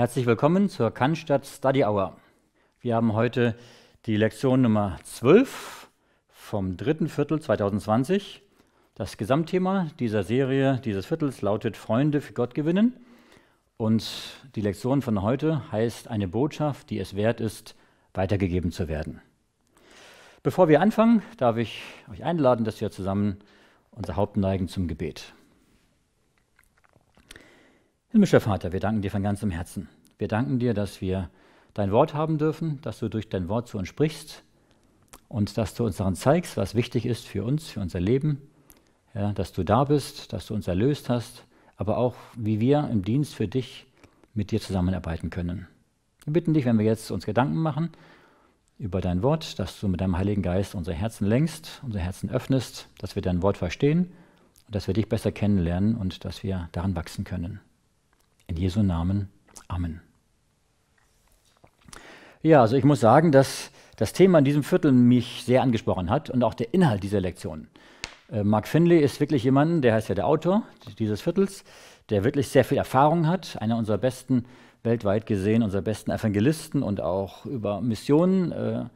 Herzlich willkommen zur Cannstatt Study Hour. Wir haben heute die Lektion Nummer 12 vom dritten Viertel 2020. Das Gesamtthema dieser Serie, dieses Viertels lautet Freunde für Gott gewinnen. Und die Lektion von heute heißt eine Botschaft, die es wert ist, weitergegeben zu werden. Bevor wir anfangen, darf ich euch einladen, dass wir zusammen unser Haupt neigen zum Gebet. Himmlischer Vater, wir danken dir von ganzem Herzen. Wir danken dir, dass wir dein Wort haben dürfen, dass du durch dein Wort zu uns sprichst und dass du uns daran zeigst, was wichtig ist für uns, für unser Leben, ja, dass du da bist, dass du uns erlöst hast, aber auch, wie wir im Dienst für dich mit dir zusammenarbeiten können. Wir bitten dich, wenn wir jetzt uns Gedanken machen über dein Wort, dass du mit deinem Heiligen Geist unser Herzen längst, unser Herzen öffnest, dass wir dein Wort verstehen und dass wir dich besser kennenlernen und dass wir daran wachsen können. In Jesu Namen. Amen. Ja, also ich muss sagen, dass das Thema in diesem Viertel mich sehr angesprochen hat und auch der Inhalt dieser Lektion. Äh, Mark Finley ist wirklich jemand, der heißt ja der Autor dieses Viertels, der wirklich sehr viel Erfahrung hat, einer unserer besten, weltweit gesehen, unserer besten Evangelisten und auch über Missionen, äh, äh,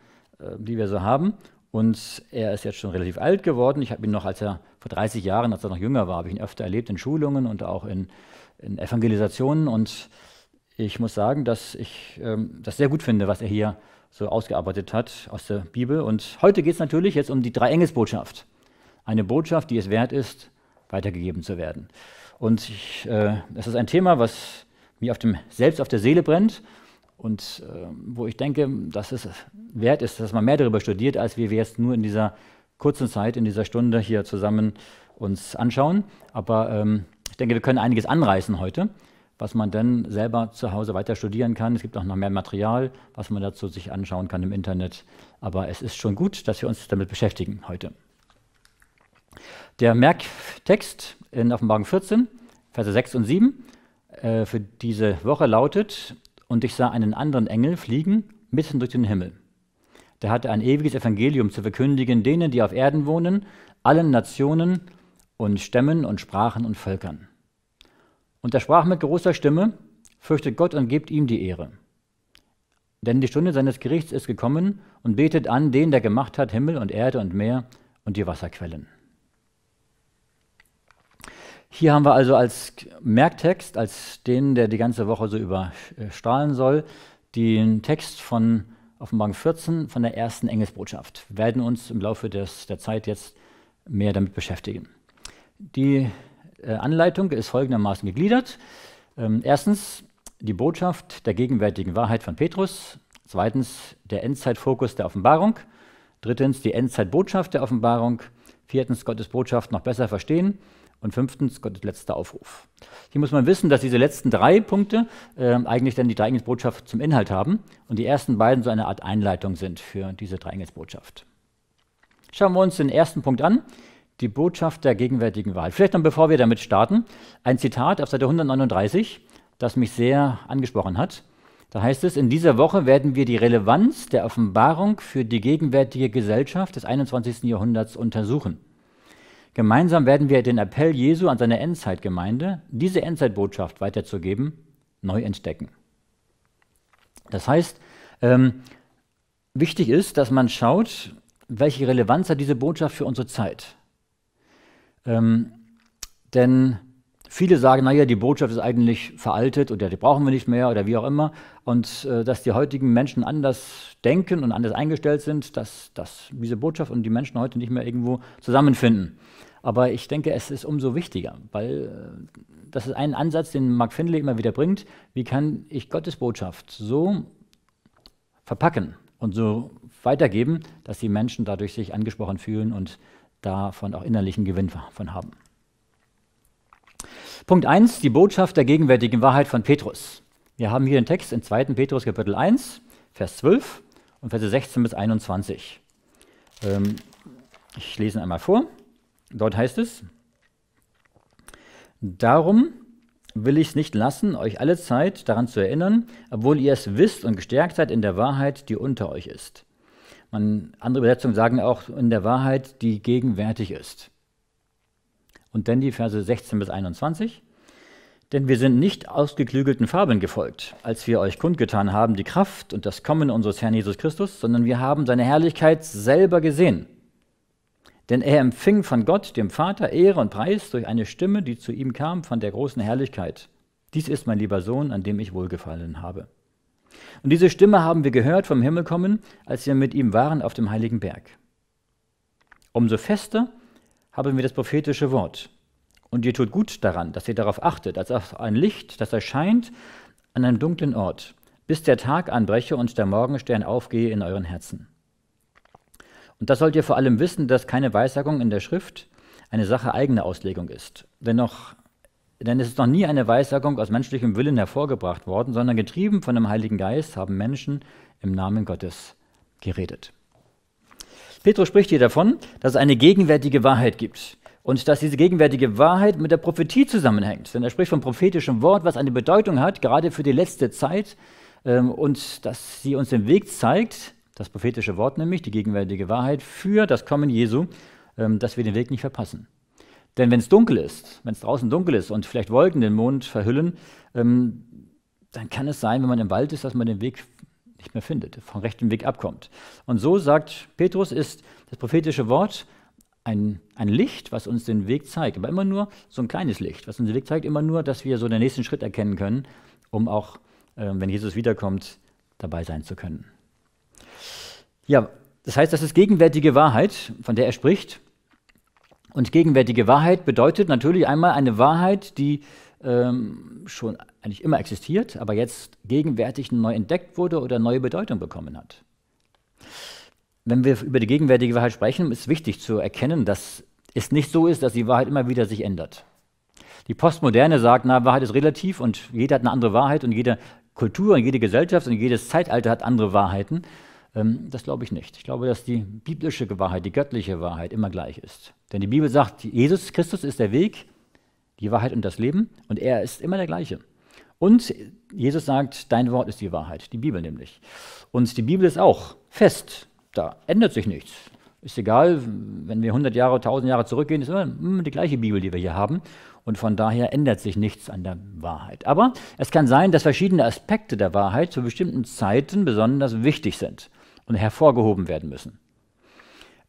die wir so haben. Und er ist jetzt schon relativ alt geworden. Ich habe ihn noch, als er vor 30 Jahren, als er noch jünger war, habe ich ihn öfter erlebt in Schulungen und auch in in Evangelisationen und ich muss sagen, dass ich ähm, das sehr gut finde, was er hier so ausgearbeitet hat aus der Bibel. Und heute geht es natürlich jetzt um die Drei-Engels-Botschaft. Eine Botschaft, die es wert ist, weitergegeben zu werden. Und ich, äh, das ist ein Thema, was mir auf dem, selbst auf der Seele brennt und äh, wo ich denke, dass es wert ist, dass man mehr darüber studiert, als wir jetzt nur in dieser kurzen Zeit, in dieser Stunde hier zusammen uns anschauen. Aber ähm, ich denke, wir können einiges anreißen heute, was man dann selber zu Hause weiter studieren kann. Es gibt auch noch mehr Material, was man dazu sich anschauen kann im Internet. Aber es ist schon gut, dass wir uns damit beschäftigen heute. Der Merktext in Offenbarung 14, Verse 6 und 7 äh, für diese Woche lautet, und ich sah einen anderen Engel fliegen mitten durch den Himmel. Der hatte ein ewiges Evangelium zu verkündigen denen, die auf Erden wohnen, allen Nationen, und Stämmen und Sprachen und Völkern. Und er sprach mit großer Stimme, fürchtet Gott und gebt ihm die Ehre. Denn die Stunde seines Gerichts ist gekommen und betet an den, der gemacht hat Himmel und Erde und Meer und die Wasserquellen. Hier haben wir also als Merktext, als den, der die ganze Woche so überstrahlen soll, den Text von Offenbarung 14 von der ersten Engelsbotschaft. Wir werden uns im Laufe des, der Zeit jetzt mehr damit beschäftigen. Die äh, Anleitung ist folgendermaßen gegliedert. Ähm, erstens die Botschaft der gegenwärtigen Wahrheit von Petrus. Zweitens der Endzeitfokus der Offenbarung. Drittens die Endzeitbotschaft der Offenbarung. Viertens Gottes Botschaft noch besser verstehen. Und fünftens Gottes letzter Aufruf. Hier muss man wissen, dass diese letzten drei Punkte äh, eigentlich dann die Dreiengsbotschaft zum Inhalt haben und die ersten beiden so eine Art Einleitung sind für diese Dreiengsbotschaft. Schauen wir uns den ersten Punkt an, die Botschaft der gegenwärtigen Wahl. Vielleicht noch bevor wir damit starten, ein Zitat auf Seite 139, das mich sehr angesprochen hat. Da heißt es, in dieser Woche werden wir die Relevanz der Offenbarung für die gegenwärtige Gesellschaft des 21. Jahrhunderts untersuchen. Gemeinsam werden wir den Appell Jesu an seine Endzeitgemeinde, diese Endzeitbotschaft weiterzugeben, neu entdecken. Das heißt, ähm, wichtig ist, dass man schaut, welche Relevanz hat diese Botschaft für unsere Zeit. Ähm, denn viele sagen, naja, die Botschaft ist eigentlich veraltet oder die brauchen wir nicht mehr oder wie auch immer. Und äh, dass die heutigen Menschen anders denken und anders eingestellt sind, dass, dass diese Botschaft und die Menschen heute nicht mehr irgendwo zusammenfinden. Aber ich denke, es ist umso wichtiger, weil äh, das ist ein Ansatz, den Mark Findlay immer wieder bringt. Wie kann ich Gottes Botschaft so verpacken und so weitergeben, dass die Menschen dadurch sich angesprochen fühlen und davon auch innerlichen Gewinn von haben. Punkt 1, die Botschaft der gegenwärtigen Wahrheit von Petrus. Wir haben hier den Text in 2. Petrus Kapitel 1, Vers 12 und Verse 16 bis 21. Ähm, ich lese ihn einmal vor. Dort heißt es, Darum will ich es nicht lassen, euch alle Zeit daran zu erinnern, obwohl ihr es wisst und gestärkt seid in der Wahrheit, die unter euch ist. Man, andere Übersetzungen sagen auch in der Wahrheit, die gegenwärtig ist. Und dann die Verse 16 bis 21. Denn wir sind nicht ausgeklügelten Fabeln gefolgt, als wir euch kundgetan haben die Kraft und das Kommen unseres Herrn Jesus Christus, sondern wir haben seine Herrlichkeit selber gesehen. Denn er empfing von Gott, dem Vater, Ehre und Preis durch eine Stimme, die zu ihm kam von der großen Herrlichkeit. Dies ist mein lieber Sohn, an dem ich wohlgefallen habe. Und diese Stimme haben wir gehört vom Himmel kommen, als wir mit ihm waren auf dem heiligen Berg. Umso fester haben wir das prophetische Wort. Und ihr tut gut daran, dass ihr darauf achtet, als auf ein Licht, das erscheint an einem dunklen Ort, bis der Tag anbreche und der Morgenstern aufgehe in euren Herzen. Und das sollt ihr vor allem wissen, dass keine Weissagung in der Schrift eine Sache eigener Auslegung ist. Dennoch denn es ist noch nie eine Weissagung aus menschlichem Willen hervorgebracht worden, sondern getrieben von dem Heiligen Geist haben Menschen im Namen Gottes geredet. Petrus spricht hier davon, dass es eine gegenwärtige Wahrheit gibt und dass diese gegenwärtige Wahrheit mit der Prophetie zusammenhängt. Denn er spricht vom prophetischen Wort, was eine Bedeutung hat, gerade für die letzte Zeit ähm, und dass sie uns den Weg zeigt, das prophetische Wort nämlich, die gegenwärtige Wahrheit für das Kommen Jesu, ähm, dass wir den Weg nicht verpassen. Denn wenn es dunkel ist, wenn es draußen dunkel ist und vielleicht Wolken den Mond verhüllen, ähm, dann kann es sein, wenn man im Wald ist, dass man den Weg nicht mehr findet, vom rechten Weg abkommt. Und so sagt Petrus, ist das prophetische Wort ein, ein Licht, was uns den Weg zeigt, aber immer nur so ein kleines Licht, was uns den Weg zeigt, immer nur, dass wir so den nächsten Schritt erkennen können, um auch, äh, wenn Jesus wiederkommt, dabei sein zu können. Ja, das heißt, das ist gegenwärtige Wahrheit, von der er spricht. Und gegenwärtige Wahrheit bedeutet natürlich einmal eine Wahrheit, die ähm, schon eigentlich immer existiert, aber jetzt gegenwärtig neu entdeckt wurde oder neue Bedeutung bekommen hat. Wenn wir über die gegenwärtige Wahrheit sprechen, ist wichtig zu erkennen, dass es nicht so ist, dass die Wahrheit immer wieder sich ändert. Die Postmoderne sagt, na, Wahrheit ist relativ und jeder hat eine andere Wahrheit und jede Kultur und jede Gesellschaft und jedes Zeitalter hat andere Wahrheiten. Ähm, das glaube ich nicht. Ich glaube, dass die biblische Wahrheit, die göttliche Wahrheit immer gleich ist. Denn die Bibel sagt, Jesus Christus ist der Weg, die Wahrheit und das Leben und er ist immer der gleiche. Und Jesus sagt, dein Wort ist die Wahrheit, die Bibel nämlich. Und die Bibel ist auch fest, da ändert sich nichts. Ist egal, wenn wir 100 Jahre, 1000 Jahre zurückgehen, ist immer die gleiche Bibel, die wir hier haben. Und von daher ändert sich nichts an der Wahrheit. Aber es kann sein, dass verschiedene Aspekte der Wahrheit zu bestimmten Zeiten besonders wichtig sind und hervorgehoben werden müssen.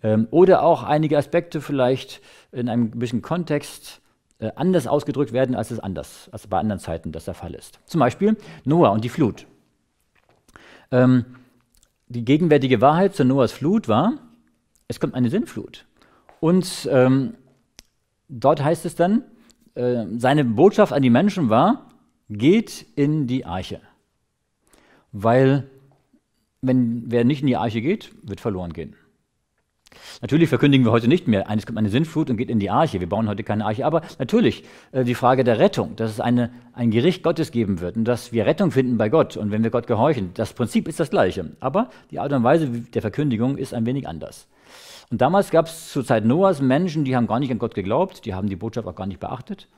Ähm, oder auch einige Aspekte vielleicht in einem gewissen Kontext äh, anders ausgedrückt werden, als es anders, als bei anderen Zeiten das der Fall ist. Zum Beispiel Noah und die Flut. Ähm, die gegenwärtige Wahrheit zu Noahs Flut war, es kommt eine Sinnflut. Und ähm, dort heißt es dann, äh, seine Botschaft an die Menschen war, geht in die Arche. Weil wenn wer nicht in die Arche geht, wird verloren gehen. Natürlich verkündigen wir heute nicht mehr, eines kommt eine Sintflut und geht in die Arche. Wir bauen heute keine Arche, aber natürlich äh, die Frage der Rettung, dass es eine, ein Gericht Gottes geben wird und dass wir Rettung finden bei Gott und wenn wir Gott gehorchen. Das Prinzip ist das gleiche, aber die Art und Weise der Verkündigung ist ein wenig anders. Und damals gab es zur Zeit Noahs Menschen, die haben gar nicht an Gott geglaubt, die haben die Botschaft auch gar nicht beachtet.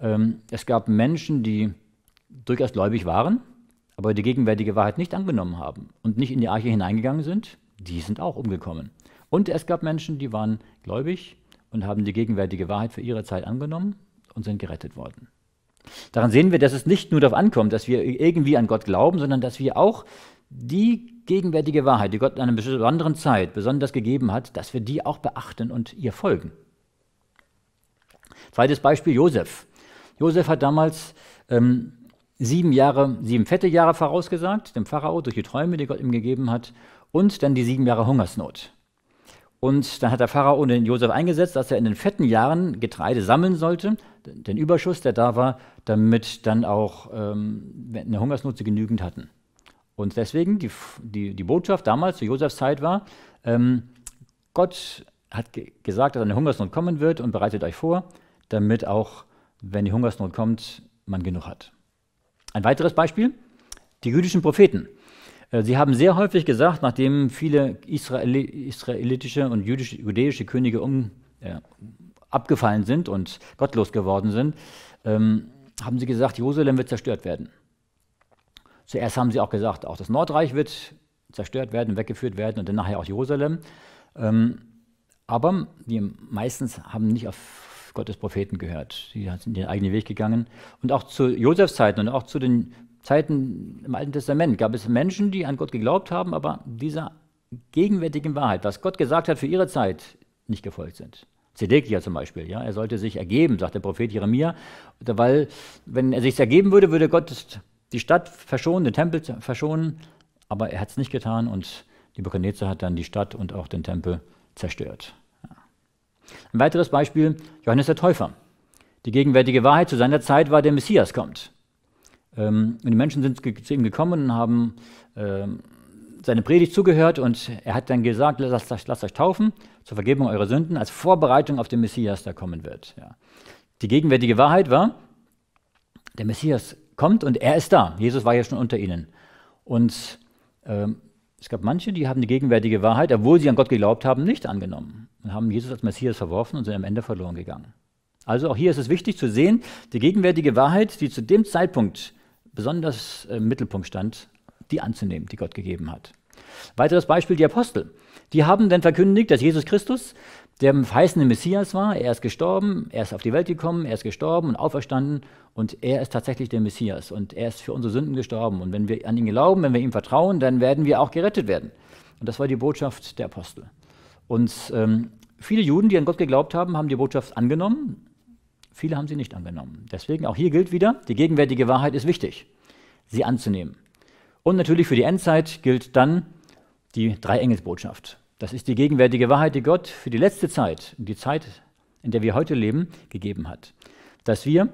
Ähm, es gab Menschen, die durchaus gläubig waren, aber die gegenwärtige Wahrheit nicht angenommen haben und nicht in die Arche hineingegangen sind, die sind auch umgekommen. Und es gab Menschen, die waren gläubig und haben die gegenwärtige Wahrheit für ihre Zeit angenommen und sind gerettet worden. Daran sehen wir, dass es nicht nur darauf ankommt, dass wir irgendwie an Gott glauben, sondern dass wir auch die gegenwärtige Wahrheit, die Gott in einer besonderen Zeit besonders gegeben hat, dass wir die auch beachten und ihr folgen. Zweites Beispiel, Josef. Josef hat damals ähm, sieben Jahre, sieben fette Jahre vorausgesagt, dem Pharao durch die Träume, die Gott ihm gegeben hat, und dann die sieben Jahre Hungersnot. Und dann hat der Pharao den Josef eingesetzt, dass er in den fetten Jahren Getreide sammeln sollte, den Überschuss, der da war, damit dann auch ähm, eine Hungersnot sie genügend hatten. Und deswegen die, die, die Botschaft damals zu Josefs Zeit war, ähm, Gott hat ge gesagt, dass eine Hungersnot kommen wird und bereitet euch vor, damit auch, wenn die Hungersnot kommt, man genug hat. Ein weiteres Beispiel, die jüdischen Propheten. Äh, sie haben sehr häufig gesagt, nachdem viele Israeli israelitische und jüdische, jüdische Könige um, äh, abgefallen sind und gottlos geworden sind, ähm, haben sie gesagt, Jerusalem wird zerstört werden. Zuerst haben sie auch gesagt, auch das Nordreich wird zerstört werden, weggeführt werden und dann nachher auch Jerusalem. Ähm, aber die meistens haben nicht auf Gottes Propheten gehört. Sie sind den eigenen Weg gegangen. Und auch zu Josefs Zeiten und auch zu den Zeiten im Alten Testament gab es Menschen, die an Gott geglaubt haben, aber dieser gegenwärtigen Wahrheit, was Gott gesagt hat für ihre Zeit, nicht gefolgt sind. Zedekia zum Beispiel, ja, er sollte sich ergeben, sagt der Prophet Jeremia, weil wenn er sich ergeben würde, würde Gott die Stadt verschonen, den Tempel verschonen, aber er hat es nicht getan und Nebuchadnezzar hat dann die Stadt und auch den Tempel zerstört. Ein weiteres Beispiel, Johannes der Täufer. Die gegenwärtige Wahrheit zu seiner Zeit war, der Messias kommt. Ähm, und die Menschen sind zu ihm gekommen und haben ähm, seine Predigt zugehört und er hat dann gesagt, lasst, lasst, euch taufen zur Vergebung eurer Sünden als Vorbereitung auf den Messias, der kommen wird. Ja. Die gegenwärtige Wahrheit war, der Messias kommt und er ist da. Jesus war ja schon unter ihnen. Und ähm, es gab manche, die haben die gegenwärtige Wahrheit, obwohl sie an Gott geglaubt haben, nicht angenommen und haben Jesus als Messias verworfen und sind am Ende verloren gegangen. Also auch hier ist es wichtig zu sehen, die gegenwärtige Wahrheit, die zu dem Zeitpunkt besonders äh, im Mittelpunkt stand, die anzunehmen, die Gott gegeben hat. Weiteres Beispiel die Apostel. Die haben dann verkündigt, dass Jesus Christus der verheißene Messias war. Er ist gestorben, er ist auf die Welt gekommen, er ist gestorben und auferstanden und er ist tatsächlich der Messias und er ist für unsere Sünden gestorben. Und wenn wir an ihn glauben, wenn wir ihm vertrauen, dann werden wir auch gerettet werden. Und das war die Botschaft der Apostel. Und ähm, viele Juden, die an Gott geglaubt haben, haben die Botschaft angenommen. Viele haben sie nicht angenommen. Deswegen auch hier gilt wieder, die gegenwärtige Wahrheit ist wichtig, sie anzunehmen. Und natürlich für die Endzeit gilt dann, die Dreiengelsbotschaft. Das ist die gegenwärtige Wahrheit, die Gott für die letzte Zeit, die Zeit, in der wir heute leben, gegeben hat. Dass wir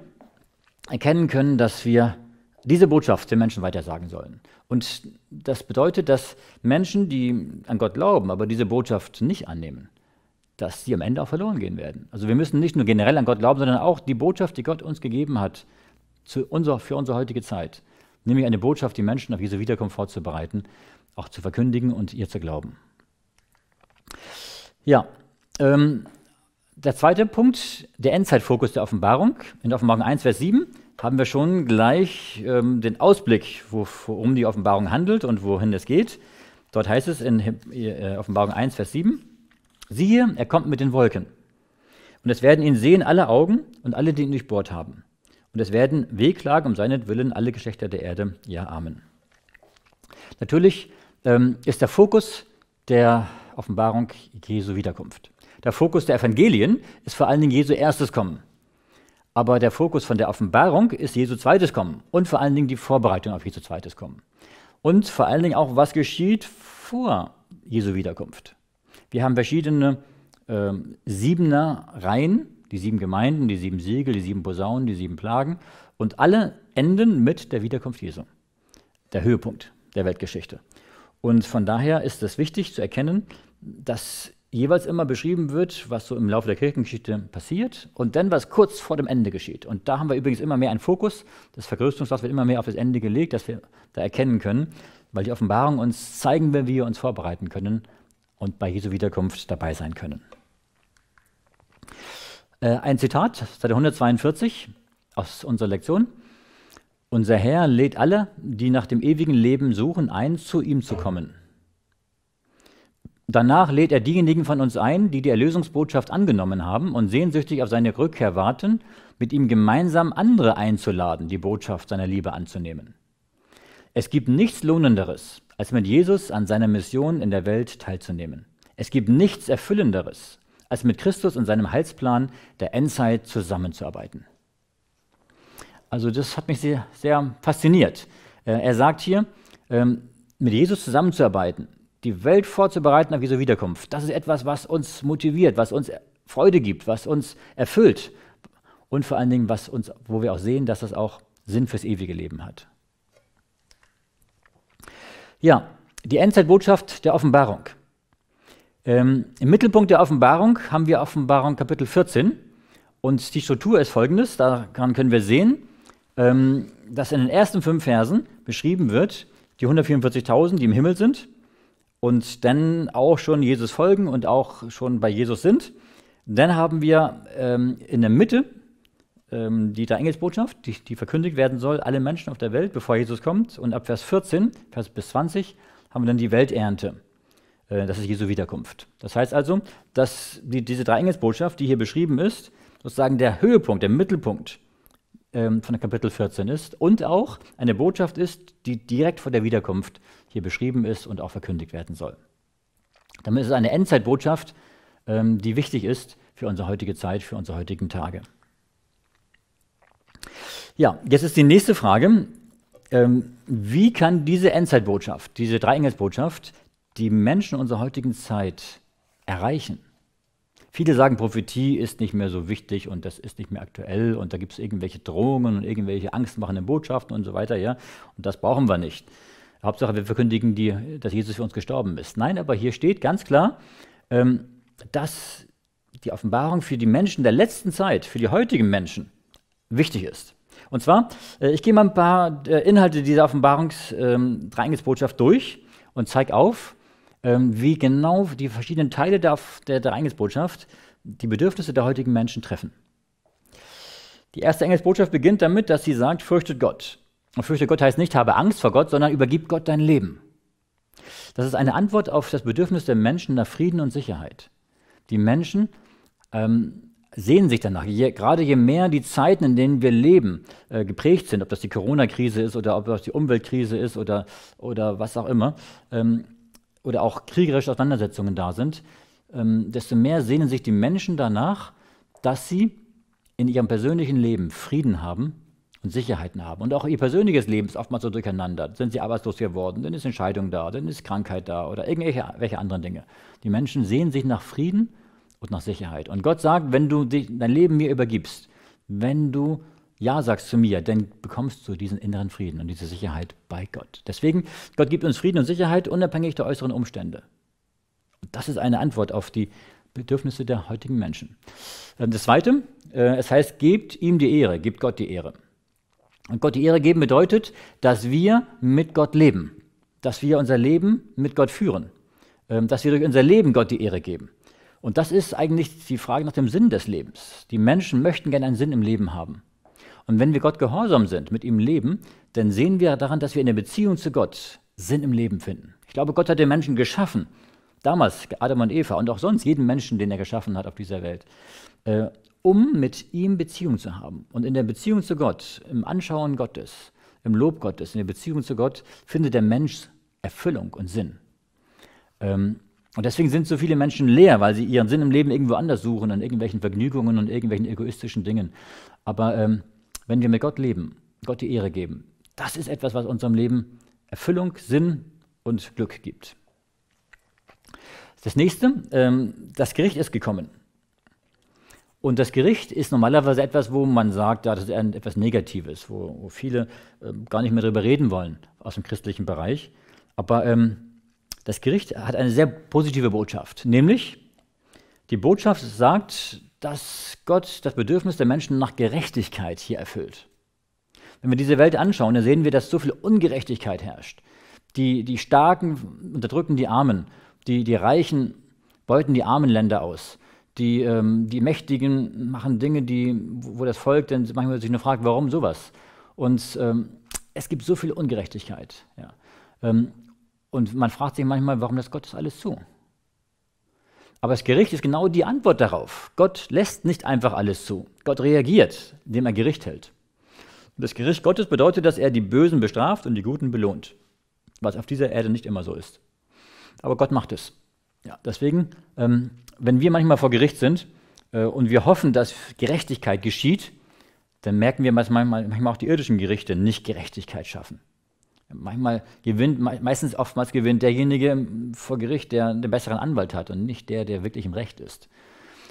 erkennen können, dass wir diese Botschaft den Menschen weitersagen sollen. Und das bedeutet, dass Menschen, die an Gott glauben, aber diese Botschaft nicht annehmen, dass sie am Ende auch verloren gehen werden. Also wir müssen nicht nur generell an Gott glauben, sondern auch die Botschaft, die Gott uns gegeben hat unser, für unsere heutige Zeit, nämlich eine Botschaft, die Menschen auf diese Wiederkunft vorzubereiten, auch zu verkündigen und ihr zu glauben. Ja, ähm, der zweite Punkt, der Endzeitfokus der Offenbarung. In Offenbarung 1, Vers 7 haben wir schon gleich ähm, den Ausblick, worum die Offenbarung handelt und wohin es geht. Dort heißt es in äh, Offenbarung 1, Vers 7, siehe, er kommt mit den Wolken. Und es werden ihn sehen alle Augen und alle, die ihn durchbohrt haben. Und es werden wehklagen um seinetwillen alle Geschlechter der Erde. Ja, Amen. Natürlich ähm, ist der Fokus der Offenbarung Jesu Wiederkunft. Der Fokus der Evangelien ist vor allen Dingen Jesu erstes Kommen. Aber der Fokus von der Offenbarung ist Jesu zweites Kommen und vor allen Dingen die Vorbereitung auf Jesu zweites Kommen. Und vor allen Dingen auch, was geschieht vor Jesu Wiederkunft. Wir haben verschiedene äh, siebener Reihen, die sieben Gemeinden, die sieben Siegel, die sieben Posaunen, die sieben Plagen und alle enden mit der Wiederkunft Jesu. Der Höhepunkt der Weltgeschichte. Und von daher ist es wichtig zu erkennen, dass jeweils immer beschrieben wird, was so im Laufe der Kirchengeschichte passiert und dann, was kurz vor dem Ende geschieht. Und da haben wir übrigens immer mehr einen Fokus. Das Vergrößerungsglas wird immer mehr auf das Ende gelegt, dass wir da erkennen können, weil die Offenbarung uns zeigen will, wie wir uns vorbereiten können und bei Jesu Wiederkunft dabei sein können. Äh, ein Zitat, Seite 142 aus unserer Lektion. Unser Herr lädt alle, die nach dem ewigen Leben suchen, ein, zu ihm zu kommen. Danach lädt er diejenigen von uns ein, die die Erlösungsbotschaft angenommen haben und sehnsüchtig auf seine Rückkehr warten, mit ihm gemeinsam andere einzuladen, die Botschaft seiner Liebe anzunehmen. Es gibt nichts Lohnenderes, als mit Jesus an seiner Mission in der Welt teilzunehmen. Es gibt nichts Erfüllenderes, als mit Christus und seinem Heilsplan der Endzeit zusammenzuarbeiten. Also das hat mich sehr, sehr fasziniert. Äh, er sagt hier, ähm, mit Jesus zusammenzuarbeiten, die Welt vorzubereiten auf Jesu Wiederkunft, das ist etwas, was uns motiviert, was uns Freude gibt, was uns erfüllt und vor allen Dingen, was uns, wo wir auch sehen, dass das auch Sinn fürs ewige Leben hat. Ja, die Endzeitbotschaft der Offenbarung. Ähm, Im Mittelpunkt der Offenbarung haben wir Offenbarung Kapitel 14 und die Struktur ist folgendes, daran können wir sehen, ähm, dass in den ersten fünf Versen beschrieben wird, die 144.000, die im Himmel sind und dann auch schon Jesus folgen und auch schon bei Jesus sind. dann haben wir ähm, in der Mitte ähm, die Engelsbotschaft, die, die verkündigt werden soll, alle Menschen auf der Welt, bevor Jesus kommt. Und ab Vers 14, Vers bis 20, haben wir dann die Welternte. Äh, das ist Jesu Wiederkunft. Das heißt also, dass die, diese Engelsbotschaft, die hier beschrieben ist, sozusagen der Höhepunkt, der Mittelpunkt ähm, von Kapitel 14 ist und auch eine Botschaft ist, die direkt vor der Wiederkunft hier beschrieben ist und auch verkündigt werden soll. Damit ist es eine Endzeitbotschaft, ähm, die wichtig ist für unsere heutige Zeit, für unsere heutigen Tage. Ja, jetzt ist die nächste Frage. Ähm, wie kann diese Endzeitbotschaft, diese Dreiengelsbotschaft, die Menschen unserer heutigen Zeit erreichen? Viele sagen, Prophetie ist nicht mehr so wichtig und das ist nicht mehr aktuell und da gibt es irgendwelche Drohungen und irgendwelche angstmachenden Botschaften und so weiter, ja. Und das brauchen wir nicht. Hauptsache, wir verkündigen, die, dass Jesus für uns gestorben ist. Nein, aber hier steht ganz klar, ähm, dass die Offenbarung für die Menschen der letzten Zeit, für die heutigen Menschen, wichtig ist. Und zwar, äh, ich gehe mal ein paar äh, Inhalte dieser offenbarungs dreieingesbotschaft ähm, durch und zeige auf, ähm, wie genau die verschiedenen Teile der, der, der Engelsbotschaft die Bedürfnisse der heutigen Menschen treffen. Die erste Engelsbotschaft beginnt damit, dass sie sagt, fürchtet Gott. Und fürchtet Gott heißt nicht, habe Angst vor Gott, sondern übergib Gott dein Leben. Das ist eine Antwort auf das Bedürfnis der Menschen nach Frieden und Sicherheit. Die Menschen ähm, sehen sich danach. Je, gerade je mehr die Zeiten, in denen wir leben, äh, geprägt sind, ob das die Corona-Krise ist oder ob das die Umweltkrise ist oder, oder was auch immer, ähm, oder auch kriegerische Auseinandersetzungen da sind, ähm, desto mehr sehnen sich die Menschen danach, dass sie in ihrem persönlichen Leben Frieden haben und Sicherheiten haben. Und auch ihr persönliches Leben ist oftmals so durcheinander. Sind sie arbeitslos geworden, dann ist Entscheidung da, dann ist Krankheit da oder irgendwelche anderen Dinge. Die Menschen sehnen sich nach Frieden und nach Sicherheit. Und Gott sagt, wenn du dich, dein Leben mir übergibst, wenn du ja sagst zu mir, dann bekommst du diesen inneren Frieden und diese Sicherheit bei Gott. Deswegen, Gott gibt uns Frieden und Sicherheit unabhängig der äußeren Umstände. Und das ist eine Antwort auf die Bedürfnisse der heutigen Menschen. Ähm, das Zweite, äh, es heißt, gebt ihm die Ehre, gebt Gott die Ehre. Und Gott die Ehre geben bedeutet, dass wir mit Gott leben, dass wir unser Leben mit Gott führen, ähm, dass wir durch unser Leben Gott die Ehre geben. Und das ist eigentlich die Frage nach dem Sinn des Lebens. Die Menschen möchten gerne einen Sinn im Leben haben. Und wenn wir Gott gehorsam sind, mit ihm leben, dann sehen wir daran, dass wir in der Beziehung zu Gott Sinn im Leben finden. Ich glaube, Gott hat den Menschen geschaffen. Damals Adam und Eva und auch sonst jeden Menschen, den er geschaffen hat auf dieser Welt, äh, um mit ihm Beziehung zu haben. Und in der Beziehung zu Gott, im Anschauen Gottes, im Lob Gottes, in der Beziehung zu Gott, findet der Mensch Erfüllung und Sinn. Ähm, und deswegen sind so viele Menschen leer, weil sie ihren Sinn im Leben irgendwo anders suchen, an irgendwelchen Vergnügungen und irgendwelchen egoistischen Dingen. Aber ähm, wenn wir mit Gott leben, Gott die Ehre geben, das ist etwas, was unserem Leben Erfüllung, Sinn und Glück gibt. Das nächste, ähm, das Gericht ist gekommen. Und das Gericht ist normalerweise etwas, wo man sagt, ja, das ist etwas Negatives, wo, wo viele ähm, gar nicht mehr darüber reden wollen aus dem christlichen Bereich. Aber ähm, das Gericht hat eine sehr positive Botschaft, nämlich die Botschaft sagt, dass Gott das Bedürfnis der Menschen nach Gerechtigkeit hier erfüllt. Wenn wir diese Welt anschauen, dann sehen wir, dass so viel Ungerechtigkeit herrscht. Die, die Starken unterdrücken die Armen, die, die Reichen beuten die armen Länder aus. Die, ähm, die Mächtigen machen Dinge, die, wo das Volk dann manchmal sich nur fragt, warum sowas. Und ähm, es gibt so viel Ungerechtigkeit. Ja. Ähm, und man fragt sich manchmal, warum lässt Gott das alles zu. Aber das Gericht ist genau die Antwort darauf. Gott lässt nicht einfach alles zu. Gott reagiert, indem er Gericht hält. das Gericht Gottes bedeutet, dass er die Bösen bestraft und die Guten belohnt, was auf dieser Erde nicht immer so ist. Aber Gott macht es. Ja, deswegen, ähm, wenn wir manchmal vor Gericht sind äh, und wir hoffen, dass Gerechtigkeit geschieht, dann merken wir, dass manchmal, manchmal auch die irdischen Gerichte nicht Gerechtigkeit schaffen manchmal gewinnt, meistens oftmals gewinnt derjenige vor Gericht, der den besseren Anwalt hat und nicht der, der wirklich im Recht ist.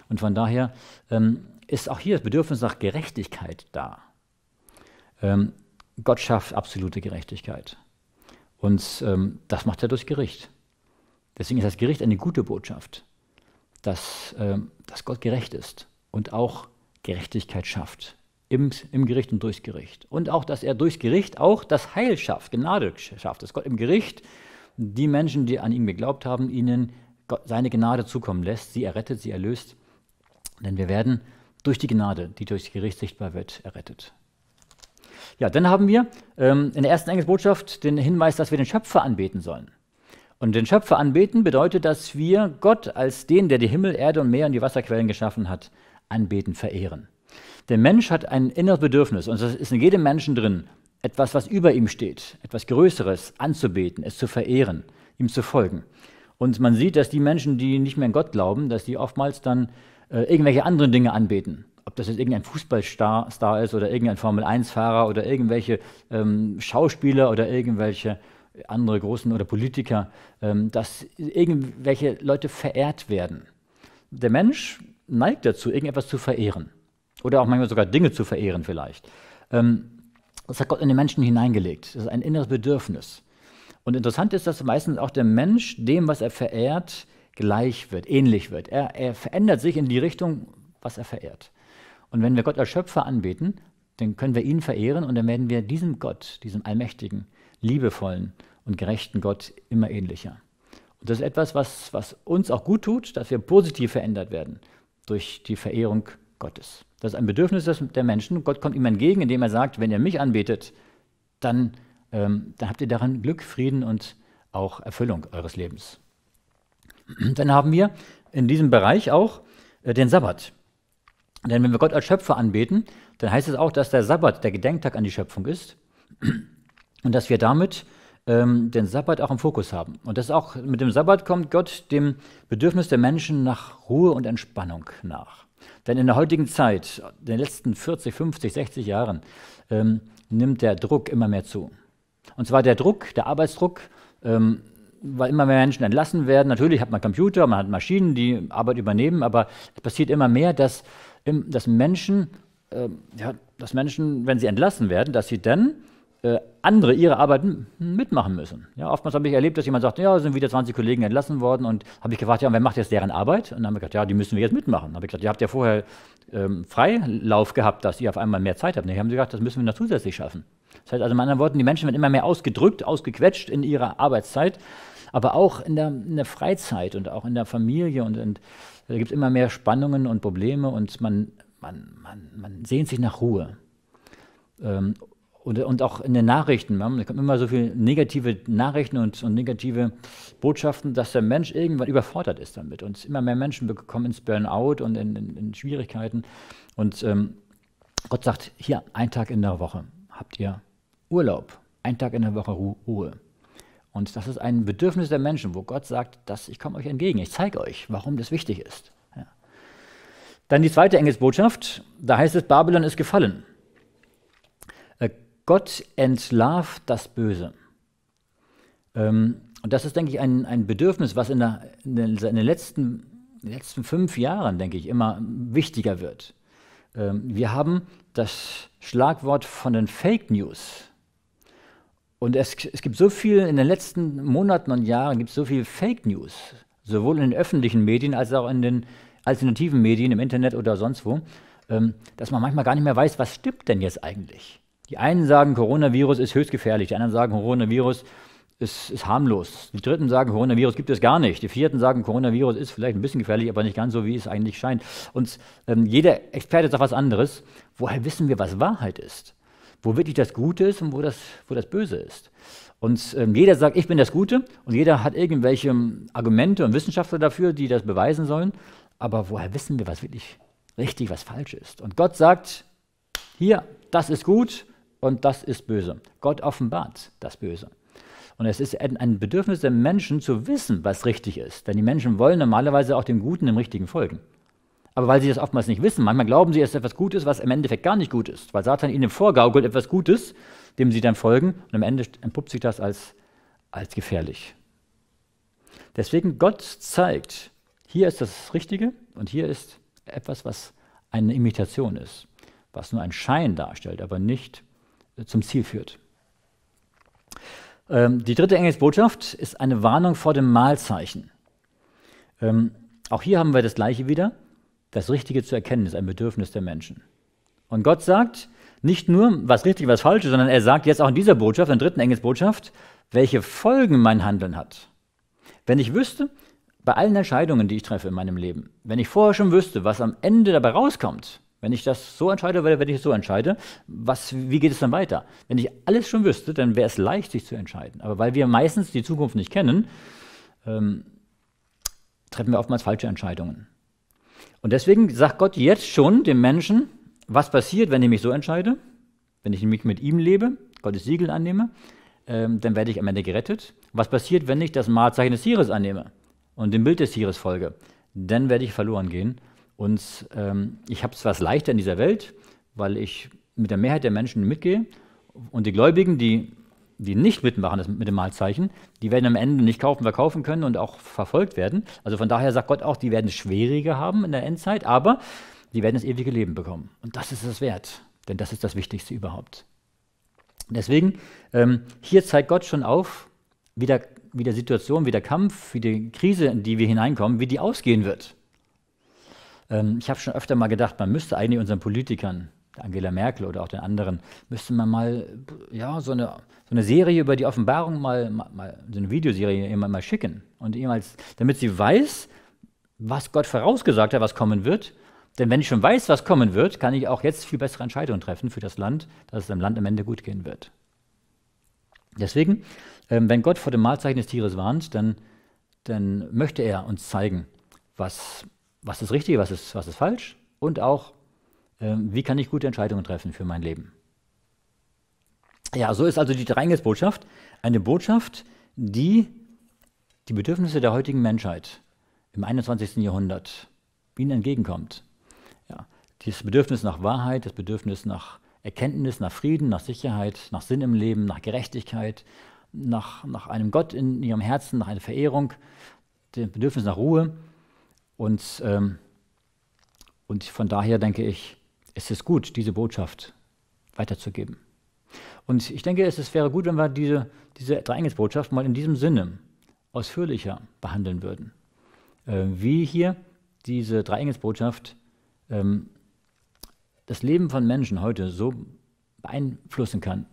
Und von daher ähm, ist auch hier das Bedürfnis nach Gerechtigkeit da. Ähm, Gott schafft absolute Gerechtigkeit. Und ähm, das macht er durch Gericht. Deswegen ist das Gericht eine gute Botschaft, dass, ähm, dass Gott gerecht ist und auch Gerechtigkeit schafft im, im Gericht und durchs Gericht. Und auch, dass er durchs Gericht auch das Heil schafft, Gnade schafft, dass Gott im Gericht die Menschen, die an ihn geglaubt haben, ihnen seine Gnade zukommen lässt, sie errettet, sie erlöst. Denn wir werden durch die Gnade, die durchs Gericht sichtbar wird, errettet. Ja, dann haben wir ähm, in der ersten Engelsbotschaft den Hinweis, dass wir den Schöpfer anbeten sollen. Und den Schöpfer anbeten bedeutet, dass wir Gott als den, der die Himmel, Erde und Meer und die Wasserquellen geschaffen hat, anbeten, verehren. Der Mensch hat ein inneres Bedürfnis und das ist in jedem Menschen drin, etwas, was über ihm steht, etwas Größeres anzubeten, es zu verehren, ihm zu folgen. Und man sieht, dass die Menschen, die nicht mehr an Gott glauben, dass die oftmals dann äh, irgendwelche anderen Dinge anbeten. Ob das jetzt irgendein Fußballstar Star ist oder irgendein Formel-1-Fahrer oder irgendwelche ähm, Schauspieler oder irgendwelche andere großen oder Politiker, ähm, dass irgendwelche Leute verehrt werden. Der Mensch neigt dazu, irgendetwas zu verehren. Oder auch manchmal sogar Dinge zu verehren vielleicht. Ähm, das hat Gott in den Menschen hineingelegt. Das ist ein inneres Bedürfnis. Und interessant ist, dass meistens auch der Mensch dem, was er verehrt, gleich wird, ähnlich wird. Er, er verändert sich in die Richtung, was er verehrt. Und wenn wir Gott als Schöpfer anbeten, dann können wir ihn verehren und dann werden wir diesem Gott, diesem allmächtigen, liebevollen und gerechten Gott immer ähnlicher. Und das ist etwas, was, was uns auch gut tut, dass wir positiv verändert werden durch die Verehrung Gottes. Das ist ein Bedürfnis der Menschen. Gott kommt ihm entgegen, indem er sagt, wenn ihr mich anbetet, dann, ähm, dann habt ihr daran Glück, Frieden und auch Erfüllung eures Lebens. Dann haben wir in diesem Bereich auch äh, den Sabbat. Denn wenn wir Gott als Schöpfer anbeten, dann heißt es auch, dass der Sabbat der Gedenktag an die Schöpfung ist und dass wir damit ähm, den Sabbat auch im Fokus haben. Und das auch mit dem Sabbat kommt Gott dem Bedürfnis der Menschen nach Ruhe und Entspannung nach. Denn in der heutigen Zeit, in den letzten 40, 50, 60 Jahren, ähm, nimmt der Druck immer mehr zu. Und zwar der Druck, der Arbeitsdruck, ähm, weil immer mehr Menschen entlassen werden. Natürlich hat man Computer, man hat Maschinen, die Arbeit übernehmen, aber es passiert immer mehr, dass, ähm, dass Menschen, äh, ja, dass Menschen, wenn sie entlassen werden, dass sie dann äh, andere ihre Arbeit mitmachen müssen. Ja, oftmals habe ich erlebt, dass jemand sagt, ja, sind wieder 20 Kollegen entlassen worden und habe ich gefragt, ja, wer macht jetzt deren Arbeit? Und dann haben wir gesagt, ja, die müssen wir jetzt mitmachen. Dann habe ich gesagt, ihr habt ja vorher ähm, Freilauf gehabt, dass ihr auf einmal mehr Zeit habt. Und haben sie gesagt, das müssen wir noch zusätzlich schaffen. Das heißt also, in anderen Worten, die Menschen werden immer mehr ausgedrückt, ausgequetscht in ihrer Arbeitszeit, aber auch in der, in der Freizeit und auch in der Familie und, und da gibt es immer mehr Spannungen und Probleme und man, man, man, man sehnt sich nach Ruhe. Ähm, und, und auch in den Nachrichten. Man kommen immer so viele negative Nachrichten und, und negative Botschaften, dass der Mensch irgendwann überfordert ist damit. Und immer mehr Menschen kommen ins Burnout und in, in, in Schwierigkeiten. Und ähm, Gott sagt, hier, ein Tag in der Woche habt ihr Urlaub, ein Tag in der Woche Ruhe. Und das ist ein Bedürfnis der Menschen, wo Gott sagt, dass ich komme euch entgegen, ich zeige euch, warum das wichtig ist. Ja. Dann die zweite Engelsbotschaft, da heißt es, Babylon ist gefallen. Gott entlarvt das Böse. Ähm, und das ist, denke ich, ein, ein Bedürfnis, was in, der, in, den, in den letzten, in den letzten fünf Jahren, denke ich, immer wichtiger wird. Ähm, wir haben das Schlagwort von den Fake News. Und es, es, gibt so viel, in den letzten Monaten und Jahren gibt es so viel Fake News, sowohl in den öffentlichen Medien als auch in den alternativen Medien, im Internet oder sonst wo, ähm, dass man manchmal gar nicht mehr weiß, was stimmt denn jetzt eigentlich. Die einen sagen, Coronavirus ist höchst gefährlich, die anderen sagen, Coronavirus ist, ist harmlos. Die Dritten sagen, Coronavirus gibt es gar nicht. Die Vierten sagen, Coronavirus ist vielleicht ein bisschen gefährlich, aber nicht ganz so, wie es eigentlich scheint. Und ähm, jeder Experte sagt was anderes. Woher wissen wir, was Wahrheit ist? Wo wirklich das Gute ist und wo das, wo das Böse ist? Und ähm, jeder sagt, ich bin das Gute und jeder hat irgendwelche ähm, Argumente und Wissenschaftler dafür, die das beweisen sollen. Aber woher wissen wir, was wirklich richtig, was falsch ist? Und Gott sagt, hier, das ist gut und das ist böse. Gott offenbart das Böse. Und es ist ein Bedürfnis der Menschen zu wissen, was richtig ist. Denn die Menschen wollen normalerweise auch dem Guten, dem Richtigen folgen. Aber weil sie das oftmals nicht wissen, manchmal glauben sie, dass etwas Gutes, ist, was im Endeffekt gar nicht gut ist. Weil Satan ihnen vorgaukelt etwas Gutes, dem sie dann folgen. Und am Ende entpuppt sich das als, als gefährlich. Deswegen Gott zeigt, hier ist das Richtige und hier ist etwas, was eine Imitation ist, was nur ein Schein darstellt, aber nicht zum Ziel führt. Ähm, die dritte Engelsbotschaft ist eine Warnung vor dem Mahlzeichen. Ähm, auch hier haben wir das Gleiche wieder. Das Richtige zu erkennen ist ein Bedürfnis der Menschen. Und Gott sagt nicht nur, was richtig, was falsch ist, sondern er sagt jetzt auch in dieser Botschaft, in der dritten Engelsbotschaft, welche Folgen mein Handeln hat. Wenn ich wüsste, bei allen Entscheidungen, die ich treffe in meinem Leben, wenn ich vorher schon wüsste, was am Ende dabei rauskommt, wenn ich das so entscheide, oder wenn ich es so entscheide, was, wie geht es dann weiter? Wenn ich alles schon wüsste, dann wäre es leicht, sich zu entscheiden. Aber weil wir meistens die Zukunft nicht kennen, ähm, treffen wir oftmals falsche Entscheidungen. Und deswegen sagt Gott jetzt schon dem Menschen, was passiert, wenn ich mich so entscheide, wenn ich nämlich mit ihm lebe, Gottes Siegel annehme, ähm, dann werde ich am Ende gerettet. Was passiert, wenn ich das Mahlzeichen des Tieres annehme und dem Bild des Tieres folge? Dann werde ich verloren gehen uns, ähm, ich habe es was leichter in dieser Welt, weil ich mit der Mehrheit der Menschen mitgehe und die Gläubigen, die, die nicht mitmachen das mit dem Malzeichen, die werden am Ende nicht kaufen, verkaufen können und auch verfolgt werden. Also von daher sagt Gott auch, die werden es schwieriger haben in der Endzeit, aber die werden das ewige Leben bekommen. Und das ist es wert, denn das ist das Wichtigste überhaupt. Deswegen, ähm, hier zeigt Gott schon auf, wie der, wie der Situation, wie der Kampf, wie die Krise, in die wir hineinkommen, wie die ausgehen wird. Ähm, ich habe schon öfter mal gedacht, man müsste eigentlich unseren Politikern, Angela Merkel oder auch den anderen, müsste man mal ja, so, eine, so eine Serie über die Offenbarung mal, mal so eine Videoserie jemand mal schicken. Und jemals, damit sie weiß, was Gott vorausgesagt hat, was kommen wird. Denn wenn ich schon weiß, was kommen wird, kann ich auch jetzt viel bessere Entscheidungen treffen für das Land, dass es dem Land am Ende gut gehen wird. Deswegen, ähm, wenn Gott vor dem Mahlzeichen des Tieres warnt, dann, dann möchte er uns zeigen, was was ist richtig, was ist, was ist falsch und auch, äh, wie kann ich gute Entscheidungen treffen für mein Leben. Ja, so ist also die Dreingesbotschaft eine Botschaft, die die Bedürfnisse der heutigen Menschheit im 21. Jahrhundert ihnen entgegenkommt. Ja, dieses Bedürfnis nach Wahrheit, das Bedürfnis nach Erkenntnis, nach Frieden, nach Sicherheit, nach Sinn im Leben, nach Gerechtigkeit, nach, nach einem Gott in ihrem Herzen, nach einer Verehrung, das Bedürfnis nach Ruhe, und, ähm, und von daher denke ich, es ist gut, diese Botschaft weiterzugeben. Und ich denke, es, es wäre gut, wenn wir diese, diese Dreiengelsbotschaft mal in diesem Sinne ausführlicher behandeln würden. Äh, wie hier diese Dreiengelsbotschaft ähm, das Leben von Menschen heute so beeinflussen kann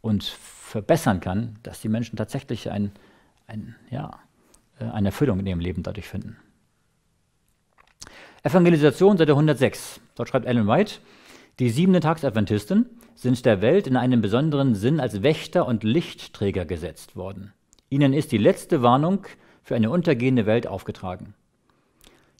und verbessern kann, dass die Menschen tatsächlich ein, ein, ja, äh, eine Erfüllung in ihrem Leben dadurch finden. Evangelisation Seite 106. Dort schreibt Ellen White, die siebenden Tagsadventisten sind der Welt in einem besonderen Sinn als Wächter und Lichtträger gesetzt worden. Ihnen ist die letzte Warnung für eine untergehende Welt aufgetragen.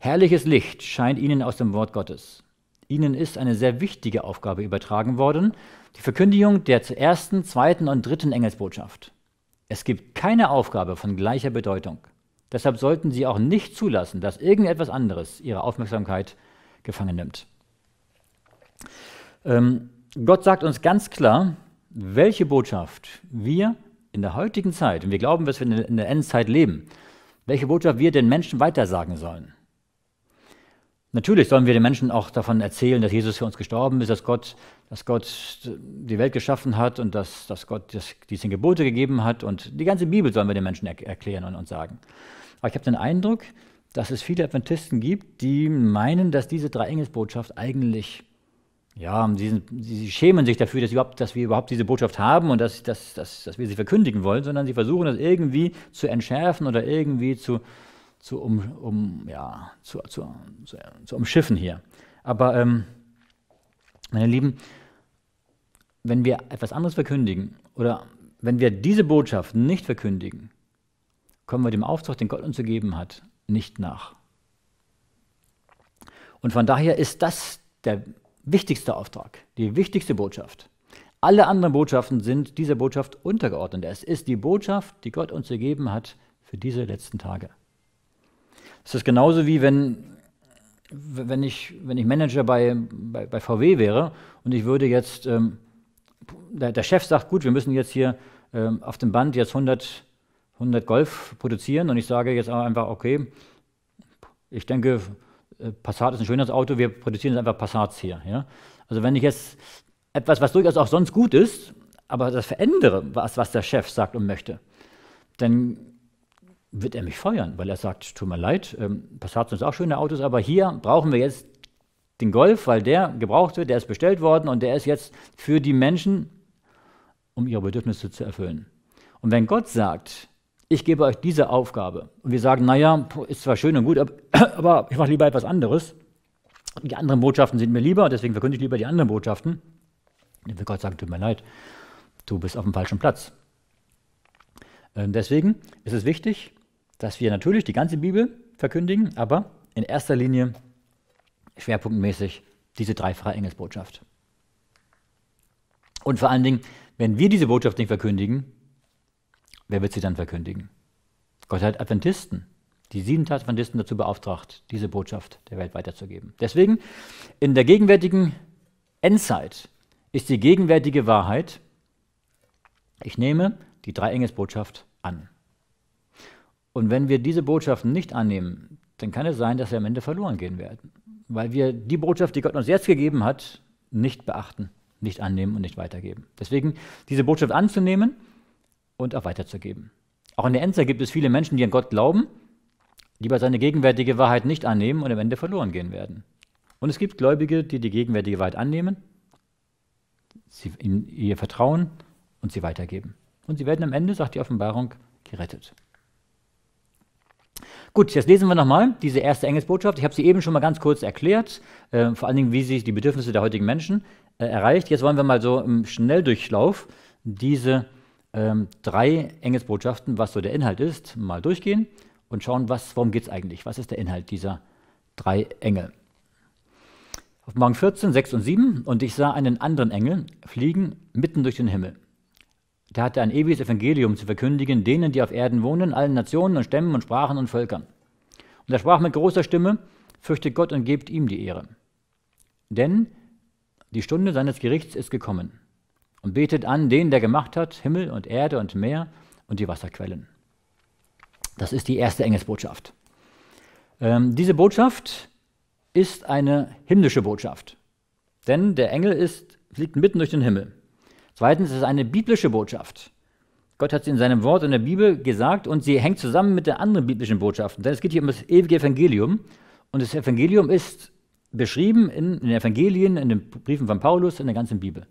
Herrliches Licht scheint ihnen aus dem Wort Gottes. Ihnen ist eine sehr wichtige Aufgabe übertragen worden, die Verkündigung der ersten, zweiten und dritten Engelsbotschaft. Es gibt keine Aufgabe von gleicher Bedeutung. Deshalb sollten Sie auch nicht zulassen, dass irgendetwas anderes Ihre Aufmerksamkeit gefangen nimmt. Ähm, Gott sagt uns ganz klar, welche Botschaft wir in der heutigen Zeit, und wir glauben, dass wir in der Endzeit leben, welche Botschaft wir den Menschen weitersagen sollen. Natürlich sollen wir den Menschen auch davon erzählen, dass Jesus für uns gestorben ist, dass Gott, dass Gott die Welt geschaffen hat und dass, dass Gott das, die zehn Gebote gegeben hat. Und die ganze Bibel sollen wir den Menschen erklären und, und sagen. Aber ich habe den Eindruck, dass es viele Adventisten gibt, die meinen, dass diese Dreiengelsbotschaft eigentlich, ja, sie, sie, schämen sich dafür, dass, überhaupt, dass wir überhaupt diese Botschaft haben und dass, dass, dass, dass wir sie verkündigen wollen, sondern sie versuchen das irgendwie zu entschärfen oder irgendwie zu, zu, um, um, ja, zu, zu, zu, zu umschiffen hier. Aber, ähm, meine Lieben, wenn wir etwas anderes verkündigen oder wenn wir diese Botschaft nicht verkündigen, kommen wir dem Auftrag, den Gott uns gegeben hat, nicht nach. Und von daher ist das der wichtigste Auftrag, die wichtigste Botschaft. Alle anderen Botschaften sind dieser Botschaft untergeordnet. Es ist die Botschaft, die Gott uns gegeben hat für diese letzten Tage. Es ist genauso wie wenn, wenn, ich, wenn ich Manager bei, bei, bei VW wäre und ich würde jetzt, ähm, der, der, Chef sagt, gut, wir müssen jetzt hier ähm, auf dem Band jetzt 100 100 Golf produzieren und ich sage jetzt einfach, okay, ich denke, äh, Passat ist ein schönes Auto, wir produzieren jetzt einfach Passats hier. Ja? Also wenn ich jetzt etwas, was durchaus auch sonst gut ist, aber das verändere, was, was der Chef sagt und möchte, dann wird er mich feuern, weil er sagt, tut mir leid, ähm, Passat sind auch schöne Autos, aber hier brauchen wir jetzt den Golf, weil der gebraucht wird, der ist bestellt worden und der ist jetzt für die Menschen, um ihre Bedürfnisse zu erfüllen. Und wenn Gott sagt, ich gebe euch diese Aufgabe. Und wir sagen, naja, ist zwar schön und gut, aber ich mache lieber etwas anderes. Die anderen Botschaften sind mir lieber, deswegen verkündige ich lieber die anderen Botschaften. Dann wird Gott sagen, tut mir leid, du bist auf dem falschen Platz. Ähm, deswegen ist es wichtig, dass wir natürlich die ganze Bibel verkündigen, aber in erster Linie schwerpunktmäßig diese dreifache Engelsbotschaft. Und vor allen Dingen, wenn wir diese Botschaft nicht verkündigen, wer wird sie dann verkündigen? Gott hat Adventisten, die sieben Adventisten dazu beauftragt, diese Botschaft der Welt weiterzugeben. Deswegen, in der gegenwärtigen Endzeit ist die gegenwärtige Wahrheit, ich nehme die Dreiengelsbotschaft an. Und wenn wir diese Botschaften nicht annehmen, dann kann es sein, dass wir am Ende verloren gehen werden, weil wir die Botschaft, die Gott uns jetzt gegeben hat, nicht beachten, nicht annehmen und nicht weitergeben. Deswegen diese Botschaft anzunehmen und auch weiterzugeben. Auch in der Endzeit gibt es viele Menschen, die an Gott glauben, die aber seine gegenwärtige Wahrheit nicht annehmen und am Ende verloren gehen werden. Und es gibt Gläubige, die die gegenwärtige Wahrheit annehmen, sie in ihr Vertrauen und sie weitergeben. Und sie werden am Ende, sagt die Offenbarung, gerettet. Gut, jetzt lesen wir nochmal diese erste Engelsbotschaft. Ich habe sie eben schon mal ganz kurz erklärt, äh, vor allen Dingen, wie sie die Bedürfnisse der heutigen Menschen äh, erreicht. Jetzt wollen wir mal so im Schnelldurchlauf diese ähm, drei Engelsbotschaften, was so der Inhalt ist, mal durchgehen und schauen, was, worum geht es eigentlich? Was ist der Inhalt dieser drei Engel? Auf Morgen 14, 6 und 7 und ich sah einen anderen Engel fliegen mitten durch den Himmel. Der hatte ein ewiges Evangelium zu verkündigen denen, die auf Erden wohnen, allen Nationen und Stämmen und Sprachen und Völkern. Und er sprach mit großer Stimme, fürchtet Gott und gebt ihm die Ehre. Denn die Stunde seines Gerichts ist gekommen und betet an den, der gemacht hat, Himmel und Erde und Meer und die Wasserquellen. Das ist die erste Engelsbotschaft. Ähm, diese Botschaft ist eine himmlische Botschaft, denn der Engel ist, fliegt mitten durch den Himmel. Zweitens ist es eine biblische Botschaft. Gott hat sie in seinem Wort in der Bibel gesagt und sie hängt zusammen mit der anderen biblischen Botschaft. Denn es geht hier um das ewige Evangelium und das Evangelium ist beschrieben in, den Evangelien, in den Briefen von Paulus, in der ganzen Bibel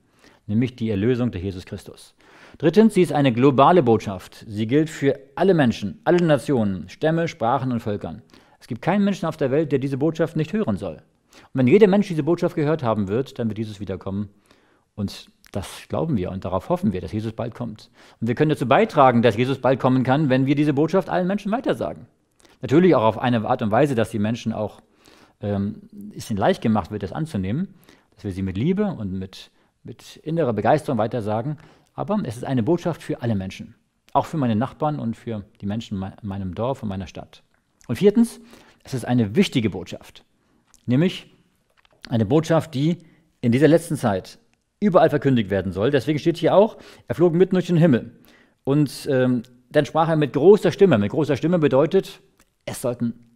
nämlich die Erlösung durch Jesus Christus. Drittens, sie ist eine globale Botschaft. Sie gilt für alle Menschen, alle Nationen, Stämme, Sprachen und Völkern. Es gibt keinen Menschen auf der Welt, der diese Botschaft nicht hören soll. Und wenn jeder Mensch diese Botschaft gehört haben wird, dann wird Jesus wiederkommen. Und das glauben wir und darauf hoffen wir, dass Jesus bald kommt. Und wir können dazu beitragen, dass Jesus bald kommen kann, wenn wir diese Botschaft allen Menschen weitersagen. Natürlich auch auf eine Art und Weise, dass die Menschen auch ähm, es ihnen leicht gemacht wird, das anzunehmen, dass wir sie mit Liebe und mit mit innerer Begeisterung weitersagen. Aber es ist eine Botschaft für alle Menschen, auch für meine Nachbarn und für die Menschen in meinem Dorf und meiner Stadt. Und viertens, es ist eine wichtige Botschaft, nämlich eine Botschaft, die in dieser letzten Zeit überall verkündigt werden soll. Deswegen steht hier auch, er flog mitten durch den Himmel. Und ähm, dann sprach er mit großer Stimme. Mit großer Stimme bedeutet, es sollten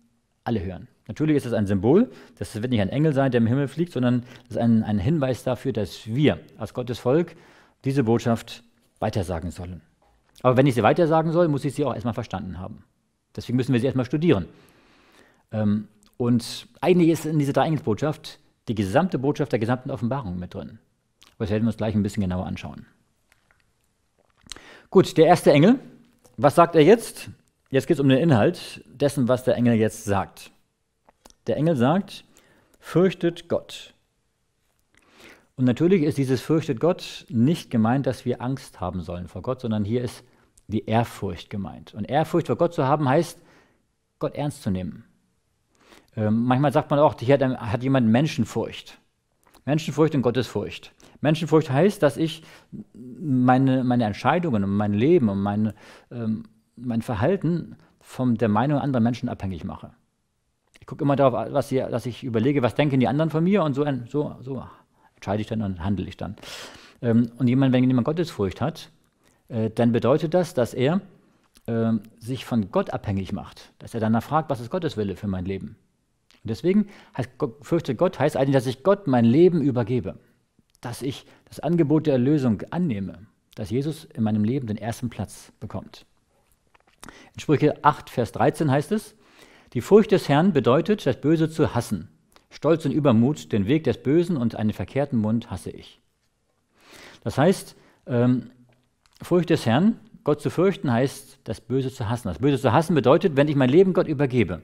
alle hören. Natürlich ist es ein Symbol, das wird nicht ein Engel sein, der im Himmel fliegt, sondern es ist ein, ein Hinweis dafür, dass wir als Gottes Volk diese Botschaft weitersagen sollen. Aber wenn ich sie weitersagen soll, muss ich sie auch erstmal verstanden haben. Deswegen müssen wir sie erstmal studieren. Ähm, und eigentlich ist in dieser Dreiengelsbotschaft die gesamte Botschaft der gesamten Offenbarung mit drin. Aber das werden wir uns gleich ein bisschen genauer anschauen. Gut, der erste Engel, was sagt er jetzt? Jetzt geht es um den Inhalt dessen, was der Engel jetzt sagt. Der Engel sagt, fürchtet Gott. Und natürlich ist dieses fürchtet Gott nicht gemeint, dass wir Angst haben sollen vor Gott, sondern hier ist die Ehrfurcht gemeint. Und Ehrfurcht vor Gott zu haben heißt, Gott ernst zu nehmen. Ähm, manchmal sagt man auch, hier hat, hat jemand Menschenfurcht. Menschenfurcht und Gottesfurcht. Menschenfurcht heißt, dass ich meine, meine Entscheidungen und mein Leben und meine, ähm, mein Verhalten von der Meinung anderer Menschen abhängig mache. Ich gucke immer darauf, was, hier, was ich überlege, was denken die anderen von mir und so, so, so entscheide ich dann und handle ich dann. Ähm, und jemand, wenn jemand Gottesfurcht hat, äh, dann bedeutet das, dass er ähm, sich von Gott abhängig macht, dass er danach fragt, was ist Gottes Wille für mein Leben. Und deswegen heißt, fürchte Gott heißt eigentlich, dass ich Gott mein Leben übergebe, dass ich das Angebot der Erlösung annehme, dass Jesus in meinem Leben den ersten Platz bekommt. In Sprüche 8, Vers 13 heißt es, die Furcht des Herrn bedeutet, das Böse zu hassen. Stolz und Übermut, den Weg des Bösen und einen verkehrten Mund hasse ich. Das heißt, ähm, Furcht des Herrn, Gott zu fürchten, heißt, das Böse zu hassen. Das Böse zu hassen bedeutet, wenn ich mein Leben Gott übergebe,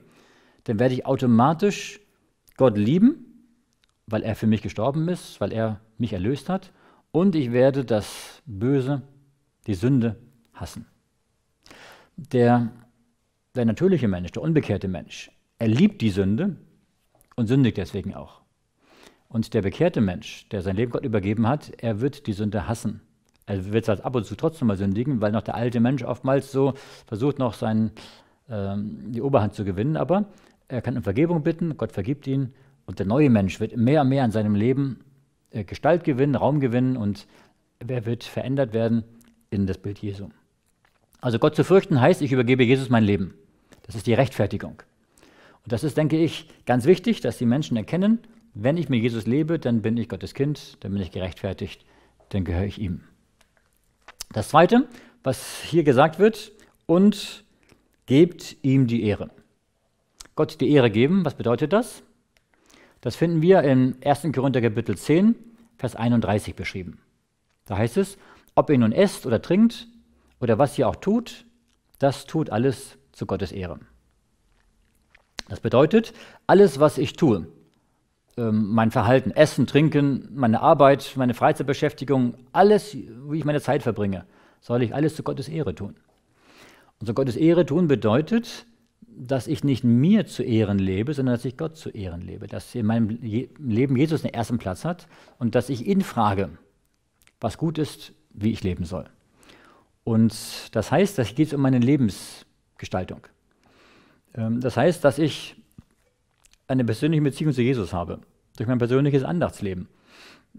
dann werde ich automatisch Gott lieben, weil er für mich gestorben ist, weil er mich erlöst hat, und ich werde das Böse, die Sünde hassen der, der natürliche Mensch, der unbekehrte Mensch, er liebt die Sünde und sündigt deswegen auch. Und der bekehrte Mensch, der sein Leben Gott übergeben hat, er wird die Sünde hassen. Er wird halt ab und zu trotzdem mal sündigen, weil noch der alte Mensch oftmals so versucht, noch seinen, ähm, die Oberhand zu gewinnen. Aber er kann um Vergebung bitten, Gott vergibt ihn. Und der neue Mensch wird mehr und mehr in seinem Leben äh, Gestalt gewinnen, Raum gewinnen und er wird verändert werden in das Bild Jesu. Also Gott zu fürchten heißt, ich übergebe Jesus mein Leben. Das ist die Rechtfertigung. Und das ist, denke ich, ganz wichtig, dass die Menschen erkennen, wenn ich mit Jesus lebe, dann bin ich Gottes Kind, dann bin ich gerechtfertigt, dann gehöre ich ihm. Das Zweite, was hier gesagt wird, und gebt ihm die Ehre. Gott die Ehre geben, was bedeutet das? Das finden wir im 1. Korinther Kapitel 10, Vers 31 beschrieben. Da heißt es, ob ihr nun esst oder trinkt oder was ihr auch tut, das tut alles zu Gottes Ehre. Das bedeutet, alles, was ich tue, ähm, mein Verhalten, Essen, Trinken, meine Arbeit, meine Freizeitbeschäftigung, alles, wie ich meine Zeit verbringe, soll ich alles zu Gottes Ehre tun. Und zu Gottes Ehre tun bedeutet, dass ich nicht mir zu Ehren lebe, sondern dass ich Gott zu Ehren lebe, dass in meinem Leben Jesus den ersten Platz hat und dass ich ihn frage, was gut ist, wie ich leben soll. Und das heißt, da geht um meine Lebensgestaltung. Ähm, das heißt, dass ich eine persönliche Beziehung zu Jesus habe, durch mein persönliches Andachtsleben,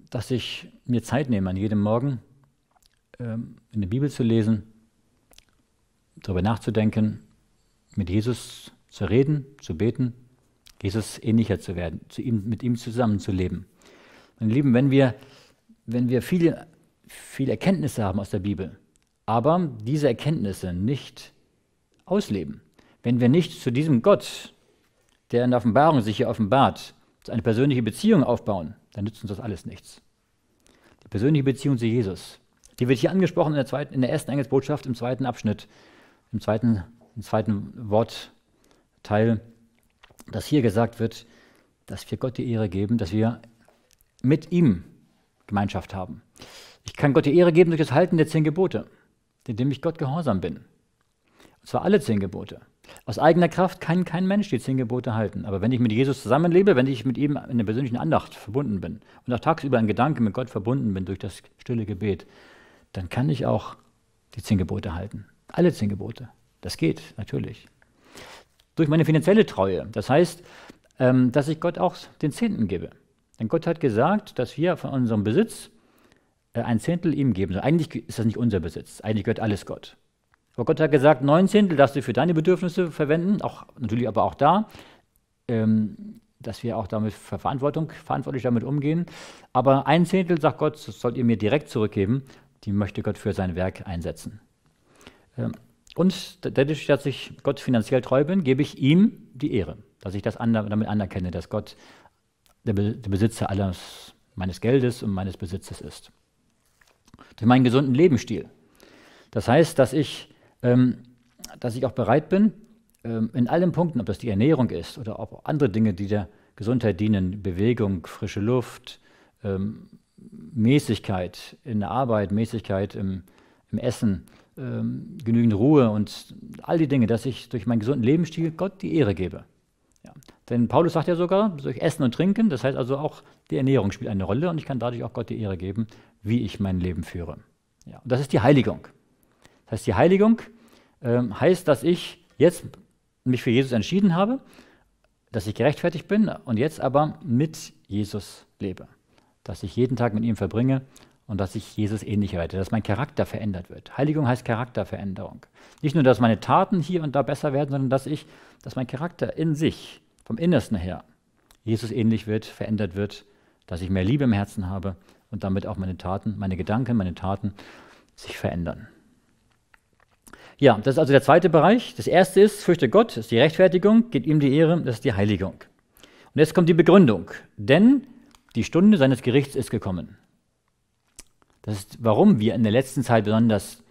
dass ich mir Zeit nehme, an jedem Morgen ähm, in der Bibel zu lesen, darüber nachzudenken, mit Jesus zu reden, zu beten, Jesus ähnlicher zu werden, zu ihm, mit ihm zusammenzuleben. Meine Lieben, wenn wir, wenn wir viele, viele Erkenntnisse haben aus der Bibel, aber diese Erkenntnisse nicht ausleben. Wenn wir nicht zu diesem Gott, der in der Offenbarung sich hier offenbart, eine persönliche Beziehung aufbauen, dann nützt uns das alles nichts. Die persönliche Beziehung zu Jesus, die wird hier angesprochen in der, zweiten, in der ersten Engelsbotschaft im zweiten Abschnitt, im zweiten, im zweiten Wortteil, dass hier gesagt wird, dass wir Gott die Ehre geben, dass wir mit ihm Gemeinschaft haben. Ich kann Gott die Ehre geben durch das Halten der zehn Gebote indem ich Gott gehorsam bin. Und zwar alle zehn Gebote. Aus eigener Kraft kann kein Mensch die zehn Gebote halten. Aber wenn ich mit Jesus zusammenlebe, wenn ich mit ihm in der persönlichen Andacht verbunden bin und auch tagsüber in Gedanken mit Gott verbunden bin durch das stille Gebet, dann kann ich auch die zehn Gebote halten. Alle zehn Gebote. Das geht, natürlich. Durch meine finanzielle Treue. Das heißt, ähm, dass ich Gott auch den Zehnten gebe. Denn Gott hat gesagt, dass wir von unserem Besitz äh, ein Zehntel ihm geben soll. Eigentlich ist das nicht unser Besitz, eigentlich gehört alles Gott. Aber Gott hat gesagt, neun Zehntel darfst du für deine Bedürfnisse verwenden, auch, natürlich aber auch da, ähm, dass wir auch damit Verantwortung, verantwortlich damit umgehen. Aber ein Zehntel, sagt Gott, das sollt ihr mir direkt zurückgeben, die möchte Gott für sein Werk einsetzen. Ähm, und dadurch, dass ich Gott finanziell treu bin, gebe ich ihm die Ehre, dass ich das ander damit anerkenne, dass Gott der, Be der Besitzer alles meines Geldes und meines Besitzes ist durch meinen gesunden Lebensstil. Das heißt, dass ich, ähm, dass ich auch bereit bin, ähm, in allen Punkten, ob das die Ernährung ist oder auch andere Dinge, die der Gesundheit dienen, Bewegung, frische Luft, ähm, Mäßigkeit in der Arbeit, Mäßigkeit im, im Essen, ähm, genügend Ruhe und all die Dinge, dass ich durch meinen gesunden Lebensstil Gott die Ehre gebe. Ja. Denn Paulus sagt ja sogar, durch Essen und Trinken, das heißt also auch, die Ernährung spielt eine Rolle und ich kann dadurch auch Gott die Ehre geben wie ich mein Leben führe. Ja, und das ist die Heiligung. Das heißt, die Heiligung ähm, heißt, dass ich jetzt mich für Jesus entschieden habe, dass ich gerechtfertigt bin und jetzt aber mit Jesus lebe. Dass ich jeden Tag mit ihm verbringe und dass ich Jesus ähnlich werde, dass mein Charakter verändert wird. Heiligung heißt Charakterveränderung. Nicht nur, dass meine Taten hier und da besser werden, sondern dass ich, dass mein Charakter in sich, vom Innersten her, Jesus ähnlich wird, verändert wird, dass ich mehr Liebe im Herzen habe, und damit auch meine Taten, meine Gedanken, meine Taten sich verändern. Ja, das ist also der zweite Bereich. Das erste ist, fürchte Gott, das ist die Rechtfertigung, gibt ihm die Ehre, das ist die Heiligung. Und jetzt kommt die Begründung. Denn die Stunde seines Gerichts ist gekommen. Das ist, warum wir in der letzten Zeit besonders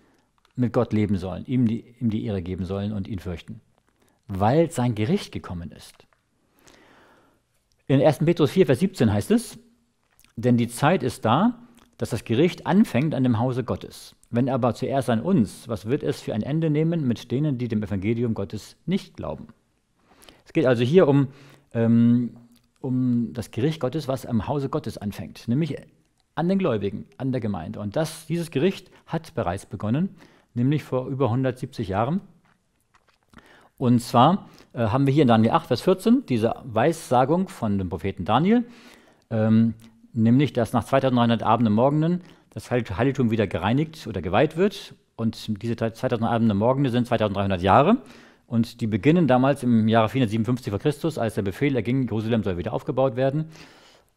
mit Gott leben sollen, ihm die, ihm die Ehre geben sollen und ihn fürchten. Weil sein Gericht gekommen ist. In 1. Petrus 4, Vers 17 heißt es, denn die Zeit ist da, dass das Gericht anfängt an dem Hause Gottes. Wenn aber zuerst an uns, was wird es für ein Ende nehmen mit denen, die dem Evangelium Gottes nicht glauben? Es geht also hier um, ähm, um das Gericht Gottes, was am Hause Gottes anfängt, nämlich an den Gläubigen, an der Gemeinde. Und das, dieses Gericht hat bereits begonnen, nämlich vor über 170 Jahren. Und zwar äh, haben wir hier in Daniel 8, Vers 14 diese Weissagung von dem Propheten Daniel. Ähm, nämlich dass nach 2900 Abende Morgenden das Heiligtum wieder gereinigt oder geweiht wird. Und diese 2000 Abende Morgende sind 2300 Jahre. Und die beginnen damals im Jahre 457 vor Christus, als der Befehl erging, Jerusalem soll wieder aufgebaut werden.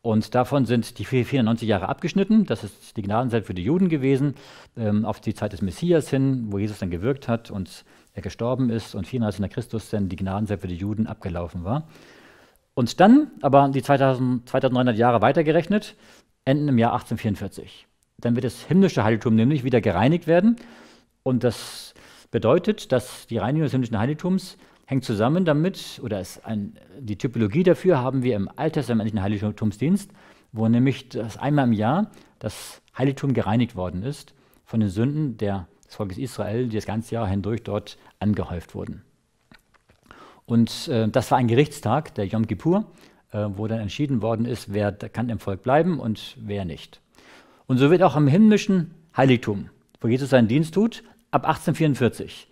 Und davon sind die 490 Jahre abgeschnitten. Das ist die Gnadenzeit für die Juden gewesen, ähm, auf die Zeit des Messias hin, wo Jesus dann gewirkt hat und er gestorben ist und 34 nach Christus dann die Gnadenzeit für die Juden abgelaufen war. Und dann, aber die 2000, 2900 Jahre weitergerechnet, enden im Jahr 1844. Dann wird das himmlische Heiligtum nämlich wieder gereinigt werden. Und das bedeutet, dass die Reinigung des himmlischen Heiligtums hängt zusammen damit, oder ist ein, die Typologie dafür haben wir im alttestamentlichen Heiligtumsdienst, wo nämlich das einmal im Jahr das Heiligtum gereinigt worden ist von den Sünden der, des Volkes Israel, die das ganze Jahr hindurch dort angehäuft wurden. Und äh, das war ein Gerichtstag, der Yom Kippur, äh, wo dann entschieden worden ist, wer kann im Volk bleiben und wer nicht. Und so wird auch im himmlischen Heiligtum, wo Jesus seinen Dienst tut, ab 1844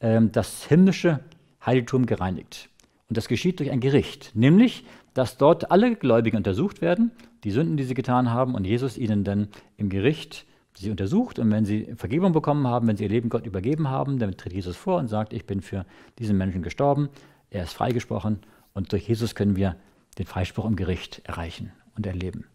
äh, das himmlische Heiligtum gereinigt. Und das geschieht durch ein Gericht, nämlich, dass dort alle Gläubigen untersucht werden, die Sünden, die sie getan haben, und Jesus ihnen dann im Gericht sie untersucht. Und wenn sie Vergebung bekommen haben, wenn sie ihr Leben Gott übergeben haben, dann tritt Jesus vor und sagt, ich bin für diesen Menschen gestorben er ist freigesprochen und durch Jesus können wir den Freispruch im Gericht erreichen und erleben.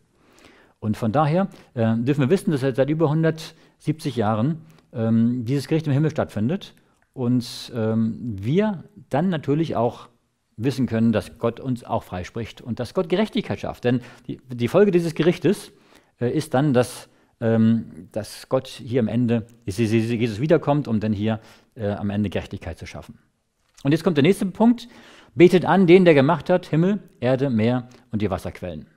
Und von daher äh, dürfen wir wissen, dass seit über 170 Jahren ähm, dieses Gericht im Himmel stattfindet und ähm, wir dann natürlich auch wissen können, dass Gott uns auch freispricht und dass Gott Gerechtigkeit schafft. Denn die, die Folge dieses Gerichtes äh, ist dann, dass, ähm, dass Gott hier am Ende, Jesus wiederkommt, um dann hier äh, am Ende Gerechtigkeit zu schaffen. Und jetzt kommt der nächste Punkt. Betet an den, der gemacht hat, Himmel, Erde, Meer und die Wasserquellen.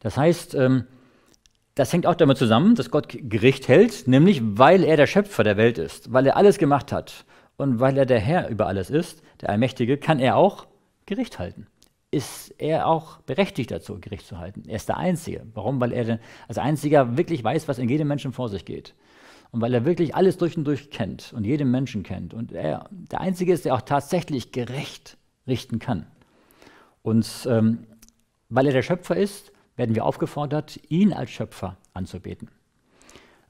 Das heißt, ähm, das hängt auch damit zusammen, dass Gott Gericht hält, nämlich weil er der Schöpfer der Welt ist, weil er alles gemacht hat und weil er der Herr über alles ist, der Allmächtige, kann er auch Gericht halten. Ist er auch berechtigt dazu, Gericht zu halten? Er ist der Einzige. Warum? Weil er als Einziger wirklich weiß, was in jedem Menschen vor sich geht und weil er wirklich alles durch und durch kennt und jeden Menschen kennt und er der Einzige ist, der auch tatsächlich gerecht richten kann. Und ähm, weil er der Schöpfer ist, werden wir aufgefordert, ihn als Schöpfer anzubeten.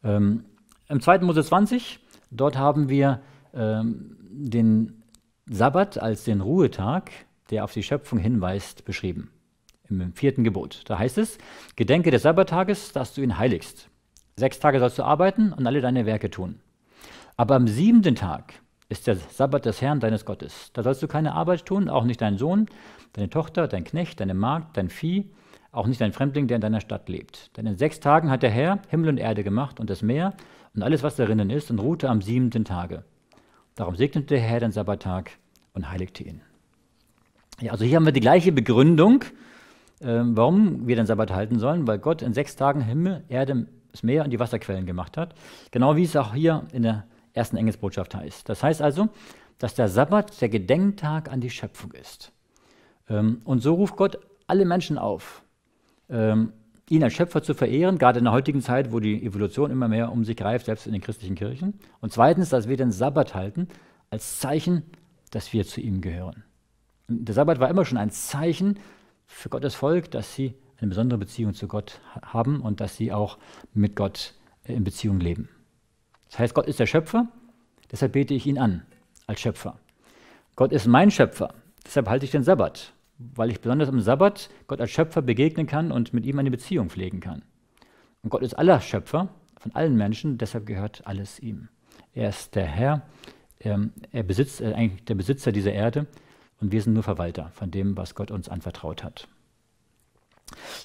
Ähm, Im 2. Mose 20, dort haben wir ähm, den Sabbat als den Ruhetag, der auf die Schöpfung hinweist, beschrieben. Im vierten Gebot. Da heißt es, Gedenke des Sabbattages, dass du ihn heiligst. Sechs Tage sollst du arbeiten und alle deine Werke tun. Aber am siebten Tag ist der Sabbat des Herrn deines Gottes. Da sollst du keine Arbeit tun, auch nicht deinen Sohn, deine Tochter, dein Knecht, deine Magd, dein Vieh, auch nicht dein Fremdling, der in deiner Stadt lebt. Denn in sechs Tagen hat der Herr Himmel und Erde gemacht und das Meer und alles, was darinnen ist, und ruhte am siebenten Tage. Darum segnete der Herr den Sabbattag und heiligte ihn. Ja, also hier haben wir die gleiche Begründung, ähm, warum wir den Sabbat halten sollen, weil Gott in sechs Tagen Himmel, Erde, das Meer und die Wasserquellen gemacht hat. Genau wie es auch hier in der ersten Engelsbotschaft heißt. Das heißt also, dass der Sabbat der Gedenktag an die Schöpfung ist. Ähm, und so ruft Gott alle Menschen auf, ähm, ihn als Schöpfer zu verehren, gerade in der heutigen Zeit, wo die Evolution immer mehr um sich greift, selbst in den christlichen Kirchen. Und zweitens, dass wir den Sabbat halten als Zeichen, dass wir zu ihm gehören. Und der Sabbat war immer schon ein Zeichen für Gottes Volk, dass sie eine besondere Beziehung zu Gott haben und dass sie auch mit Gott äh, in Beziehung leben. Das heißt, Gott ist der Schöpfer, deshalb bete ich ihn an als Schöpfer. Gott ist mein Schöpfer, deshalb halte ich den Sabbat, weil ich besonders am Sabbat Gott als Schöpfer begegnen kann und mit ihm eine Beziehung pflegen kann. Und Gott ist aller Schöpfer von allen Menschen, deshalb gehört alles ihm. Er ist der Herr, ähm, er besitzt äh, eigentlich der Besitzer dieser Erde und wir sind nur Verwalter von dem, was Gott uns anvertraut hat.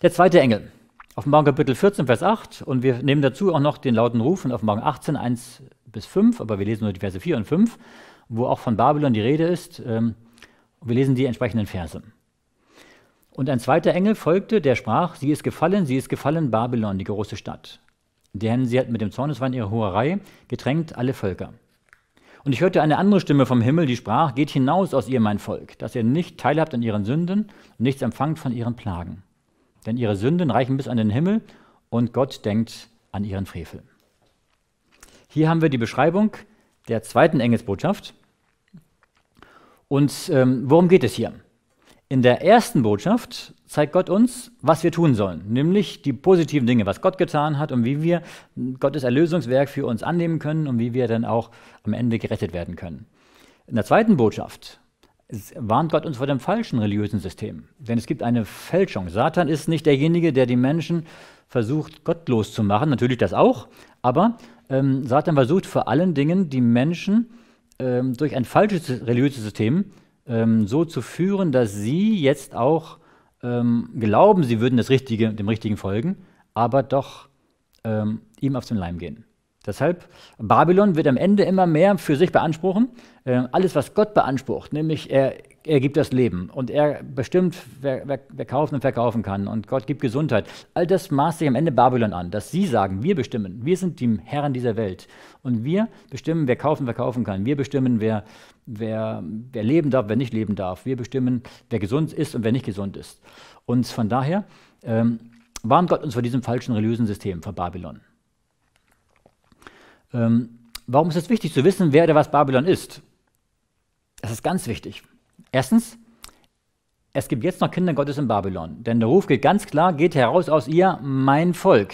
Der zweite Engel. Offenbarung Kapitel 14, Vers 8. Und wir nehmen dazu auch noch den lauten Ruf von Offenbarung 18, 1 bis 5. Aber wir lesen nur die Verse 4 und 5, wo auch von Babylon die Rede ist. Ähm, wir lesen die entsprechenden Verse. Und ein zweiter Engel folgte, der sprach, sie ist gefallen, sie ist gefallen, Babylon, die große Stadt. Denn sie hat mit dem Zorneswein ihre Hoherei getränkt alle Völker. Und ich hörte eine andere Stimme vom Himmel, die sprach, geht hinaus aus ihr, mein Volk, dass ihr nicht teilhabt an ihren Sünden und nichts empfangt von ihren Plagen denn ihre Sünden reichen bis an den Himmel und Gott denkt an ihren Frevel. Hier haben wir die Beschreibung der zweiten Engelsbotschaft. Und ähm, worum geht es hier? In der ersten Botschaft zeigt Gott uns, was wir tun sollen, nämlich die positiven Dinge, was Gott getan hat und wie wir Gottes Erlösungswerk für uns annehmen können und wie wir dann auch am Ende gerettet werden können. In der zweiten Botschaft warnt Gott uns vor dem falschen religiösen System. Denn es gibt eine Fälschung. Satan ist nicht derjenige, der die Menschen versucht, gottlos zu machen. Natürlich das auch. Aber ähm, Satan versucht vor allen Dingen, die Menschen ähm, durch ein falsches religiöses System ähm, so zu führen, dass sie jetzt auch ähm, glauben, sie würden das Richtige, dem Richtigen folgen, aber doch ähm, ihm auf den Leim gehen. Deshalb, Babylon wird am Ende immer mehr für sich beanspruchen. Äh, alles, was Gott beansprucht, nämlich er, er gibt das Leben und er bestimmt, wer, wer, wer, kaufen und verkaufen kann und Gott gibt Gesundheit. All das maßt sich am Ende Babylon an, dass sie sagen, wir bestimmen, wir sind die Herren dieser Welt und wir bestimmen, wer kaufen, verkaufen kann. Wir bestimmen, wer, wer, wer leben darf, wer nicht leben darf. Wir bestimmen, wer gesund ist und wer nicht gesund ist. Und von daher ähm, warnt Gott uns vor diesem falschen religiösen System, vor Babylon. Ähm, warum ist es wichtig zu wissen, wer oder was Babylon ist? Das ist ganz wichtig. Erstens, es gibt jetzt noch Kinder Gottes in Babylon, denn der Ruf geht ganz klar, geht heraus aus ihr, mein Volk.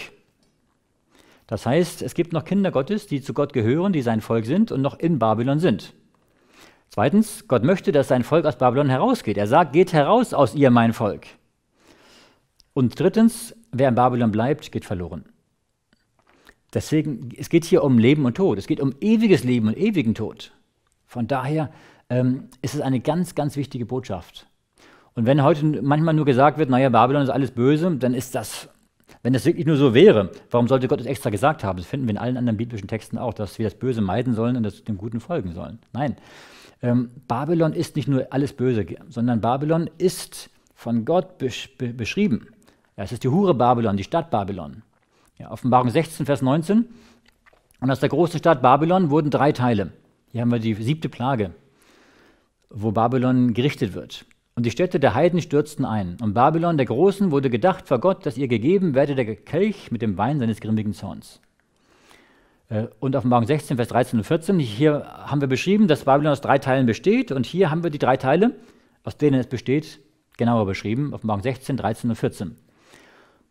Das heißt, es gibt noch Kinder Gottes, die zu Gott gehören, die sein Volk sind und noch in Babylon sind. Zweitens, Gott möchte, dass sein Volk aus Babylon herausgeht. Er sagt, geht heraus aus ihr, mein Volk. Und drittens, wer in Babylon bleibt, geht verloren. Deswegen, es geht hier um Leben und Tod. Es geht um ewiges Leben und ewigen Tod. Von daher ähm, ist es eine ganz, ganz wichtige Botschaft. Und wenn heute manchmal nur gesagt wird, naja, Babylon ist alles böse, dann ist das, wenn das wirklich nur so wäre, warum sollte Gott es extra gesagt haben? Das finden wir in allen anderen biblischen Texten auch, dass wir das Böse meiden sollen und das dem Guten folgen sollen. Nein, ähm, Babylon ist nicht nur alles böse, sondern Babylon ist von Gott besch beschrieben. Ja, es ist die Hure Babylon, die Stadt Babylon. Ja, Offenbarung 16, Vers 19. Und aus der großen Stadt Babylon wurden drei Teile. Hier haben wir die siebte Plage, wo Babylon gerichtet wird. Und die Städte der Heiden stürzten ein. Und Babylon der Großen wurde gedacht vor Gott, dass ihr gegeben werde der Kelch mit dem Wein seines grimmigen Zorns. Äh, und Offenbarung 16, Vers 13 und 14, hier haben wir beschrieben, dass Babylon aus drei Teilen besteht. Und hier haben wir die drei Teile, aus denen es besteht, genauer beschrieben, Offenbarung 16, 13 und 14.